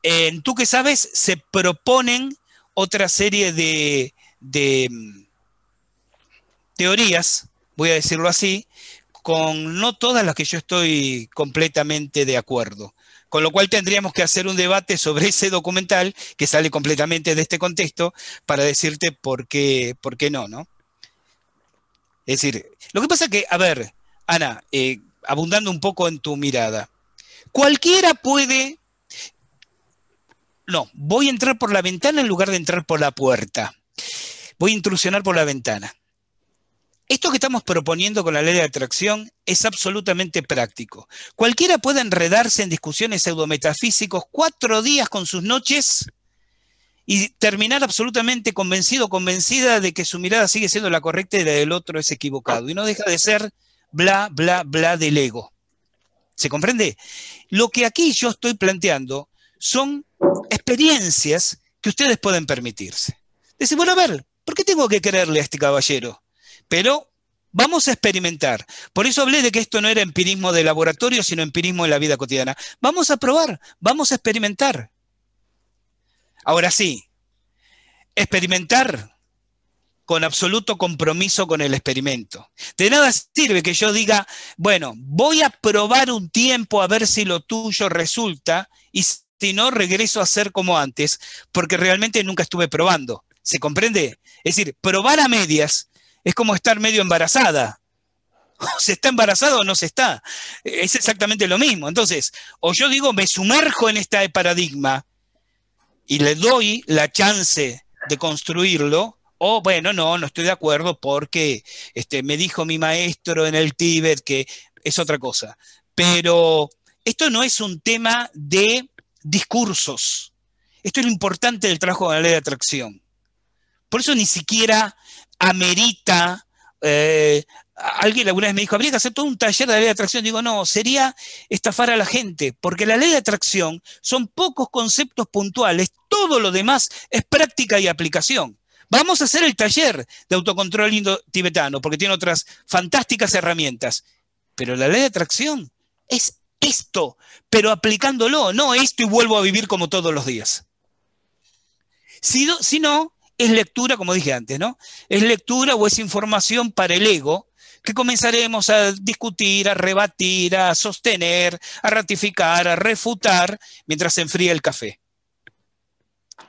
En Tú qué sabes se proponen otra serie de, de mm, teorías voy a decirlo así, con no todas las que yo estoy completamente de acuerdo. Con lo cual tendríamos que hacer un debate sobre ese documental que sale completamente de este contexto para decirte por qué, por qué no, ¿no? Es decir, lo que pasa que, a ver, Ana, eh, abundando un poco en tu mirada, cualquiera puede... No, voy a entrar por la ventana en lugar de entrar por la puerta. Voy a intrusionar por la ventana. Esto que estamos proponiendo con la ley de atracción es absolutamente práctico. Cualquiera puede enredarse en discusiones pseudometafísicos cuatro días con sus noches y terminar absolutamente convencido, convencida de que su mirada sigue siendo la correcta y la del otro es equivocado. Y no deja de ser bla, bla, bla del ego. ¿Se comprende? Lo que aquí yo estoy planteando son experiencias que ustedes pueden permitirse. Decir, bueno, a ver, ¿por qué tengo que creerle a este caballero? Pero vamos a experimentar. Por eso hablé de que esto no era empirismo de laboratorio, sino empirismo de la vida cotidiana. Vamos a probar, vamos a experimentar. Ahora sí, experimentar con absoluto compromiso con el experimento. De nada sirve que yo diga, bueno, voy a probar un tiempo a ver si lo tuyo resulta y si no, regreso a ser como antes, porque realmente nunca estuve probando. ¿Se comprende? Es decir, probar a medias es como estar medio embarazada. ¿Se está embarazada o no se está? Es exactamente lo mismo. Entonces, o yo digo, me sumerjo en este paradigma y le doy la chance de construirlo, o bueno, no, no estoy de acuerdo porque este, me dijo mi maestro en el Tíbet que es otra cosa. Pero esto no es un tema de discursos. Esto es lo importante del trabajo de la ley de atracción. Por eso ni siquiera amerita... Eh, alguien alguna vez me dijo, habría que hacer todo un taller de ley de atracción. Digo, no, sería estafar a la gente, porque la ley de atracción son pocos conceptos puntuales, todo lo demás es práctica y aplicación. Vamos a hacer el taller de autocontrol indo-tibetano, porque tiene otras fantásticas herramientas. Pero la ley de atracción es esto, pero aplicándolo, no esto y vuelvo a vivir como todos los días. Si, si no, es lectura, como dije antes, ¿no? Es lectura o es información para el ego que comenzaremos a discutir, a rebatir, a sostener, a ratificar, a refutar mientras se enfría el café.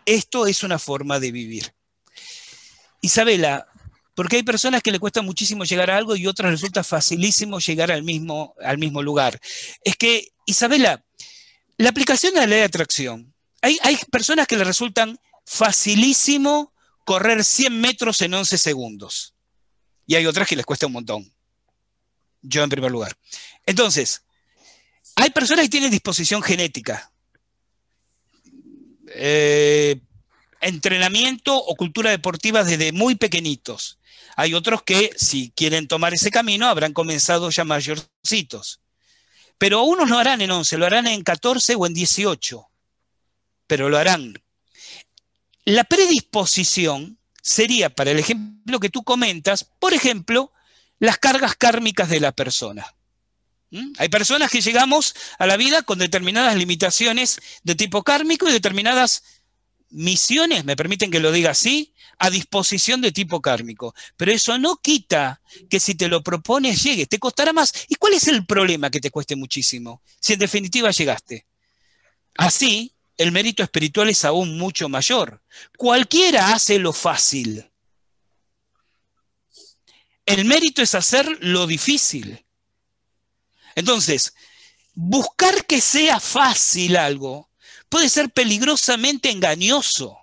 Esto es una forma de vivir. Isabela, porque hay personas que le cuesta muchísimo llegar a algo y otras resulta facilísimo llegar al mismo, al mismo lugar. Es que, Isabela, la aplicación de la ley de atracción, hay, hay personas que le resultan facilísimo correr 100 metros en 11 segundos. Y hay otras que les cuesta un montón. Yo en primer lugar. Entonces, hay personas que tienen disposición genética, eh, entrenamiento o cultura deportiva desde muy pequeñitos. Hay otros que, si quieren tomar ese camino, habrán comenzado ya mayorcitos. Pero unos no harán en 11, lo harán en 14 o en 18. Pero lo harán la predisposición sería, para el ejemplo que tú comentas, por ejemplo, las cargas kármicas de la persona. ¿Mm? Hay personas que llegamos a la vida con determinadas limitaciones de tipo kármico y determinadas misiones, me permiten que lo diga así, a disposición de tipo kármico. Pero eso no quita que si te lo propones llegues, te costará más. ¿Y cuál es el problema que te cueste muchísimo? Si en definitiva llegaste. Así, el mérito espiritual es aún mucho mayor. Cualquiera hace lo fácil. El mérito es hacer lo difícil. Entonces, buscar que sea fácil algo puede ser peligrosamente engañoso.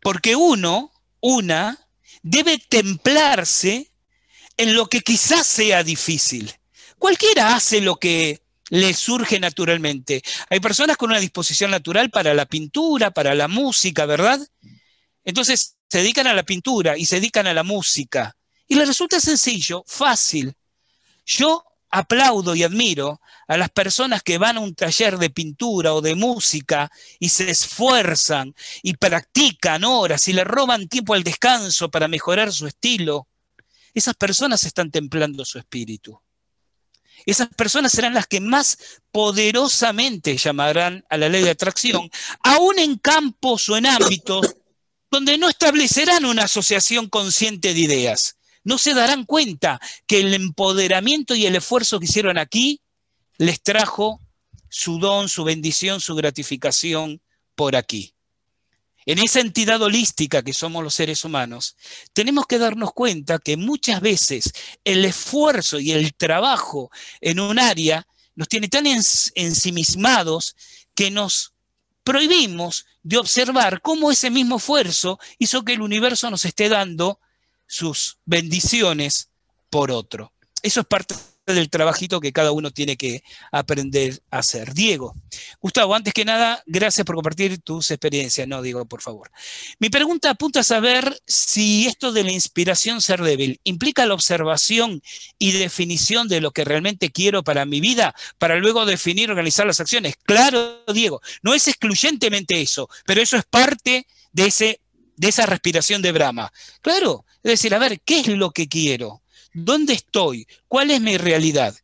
Porque uno, una, debe templarse en lo que quizás sea difícil. Cualquiera hace lo que le surge naturalmente. Hay personas con una disposición natural para la pintura, para la música, ¿verdad? Entonces se dedican a la pintura y se dedican a la música. Y les resulta sencillo, fácil. Yo aplaudo y admiro a las personas que van a un taller de pintura o de música y se esfuerzan y practican horas y le roban tiempo al descanso para mejorar su estilo. Esas personas están templando su espíritu. Esas personas serán las que más poderosamente llamarán a la ley de atracción, aún en campos o en ámbitos donde no establecerán una asociación consciente de ideas. No se darán cuenta que el empoderamiento y el esfuerzo que hicieron aquí les trajo su don, su bendición, su gratificación por aquí en esa entidad holística que somos los seres humanos, tenemos que darnos cuenta que muchas veces el esfuerzo y el trabajo en un área nos tiene tan ensimismados que nos prohibimos de observar cómo ese mismo esfuerzo hizo que el universo nos esté dando sus bendiciones por otro. Eso es parte del trabajito que cada uno tiene que aprender a hacer. Diego, Gustavo, antes que nada, gracias por compartir tus experiencias, no digo, por favor. Mi pregunta apunta a saber si esto de la inspiración ser débil implica la observación y definición de lo que realmente quiero para mi vida, para luego definir, organizar las acciones. Claro, Diego, no es excluyentemente eso, pero eso es parte de ese de esa respiración de Brahma. Claro, es decir, a ver, ¿qué es lo que quiero? ¿Dónde estoy? ¿Cuál es mi realidad?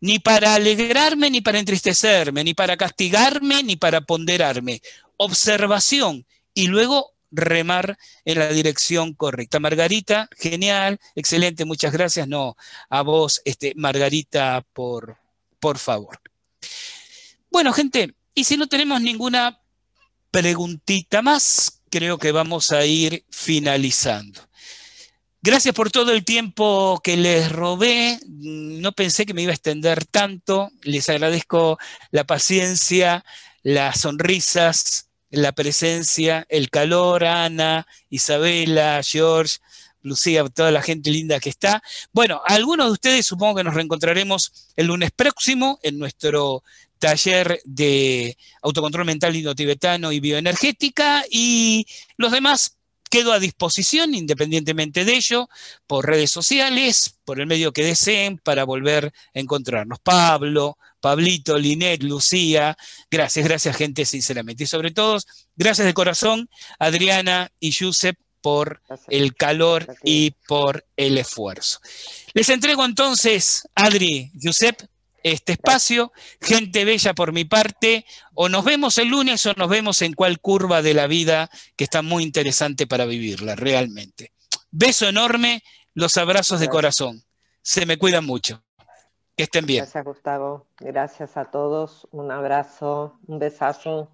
Ni para alegrarme, ni para entristecerme, ni para castigarme, ni para ponderarme. Observación y luego remar en la dirección correcta. Margarita, genial, excelente, muchas gracias. No, a vos, este, Margarita, por, por favor. Bueno, gente, y si no tenemos ninguna preguntita más, creo que vamos a ir finalizando. Gracias por todo el tiempo que les robé. No pensé que me iba a extender tanto. Les agradezco la paciencia, las sonrisas, la presencia, el calor, Ana, Isabela, George, Lucía, toda la gente linda que está. Bueno, algunos de ustedes supongo que nos reencontraremos el lunes próximo en nuestro taller de autocontrol mental tibetano y bioenergética y los demás quedo a disposición, independientemente de ello, por redes sociales, por el medio que deseen, para volver a encontrarnos. Pablo, Pablito, Linet, Lucía, gracias, gracias gente, sinceramente. Y sobre todo, gracias de corazón, Adriana y Josep, por el calor y por el esfuerzo. Les entrego entonces, Adri, Josep, este espacio. Gente bella por mi parte, o nos vemos el lunes o nos vemos en cual curva de la vida que está muy interesante para vivirla, realmente. Beso enorme, los abrazos de corazón. Se me cuidan mucho. Que estén bien. Gracias, Gustavo. Gracias a todos. Un abrazo, un besazo.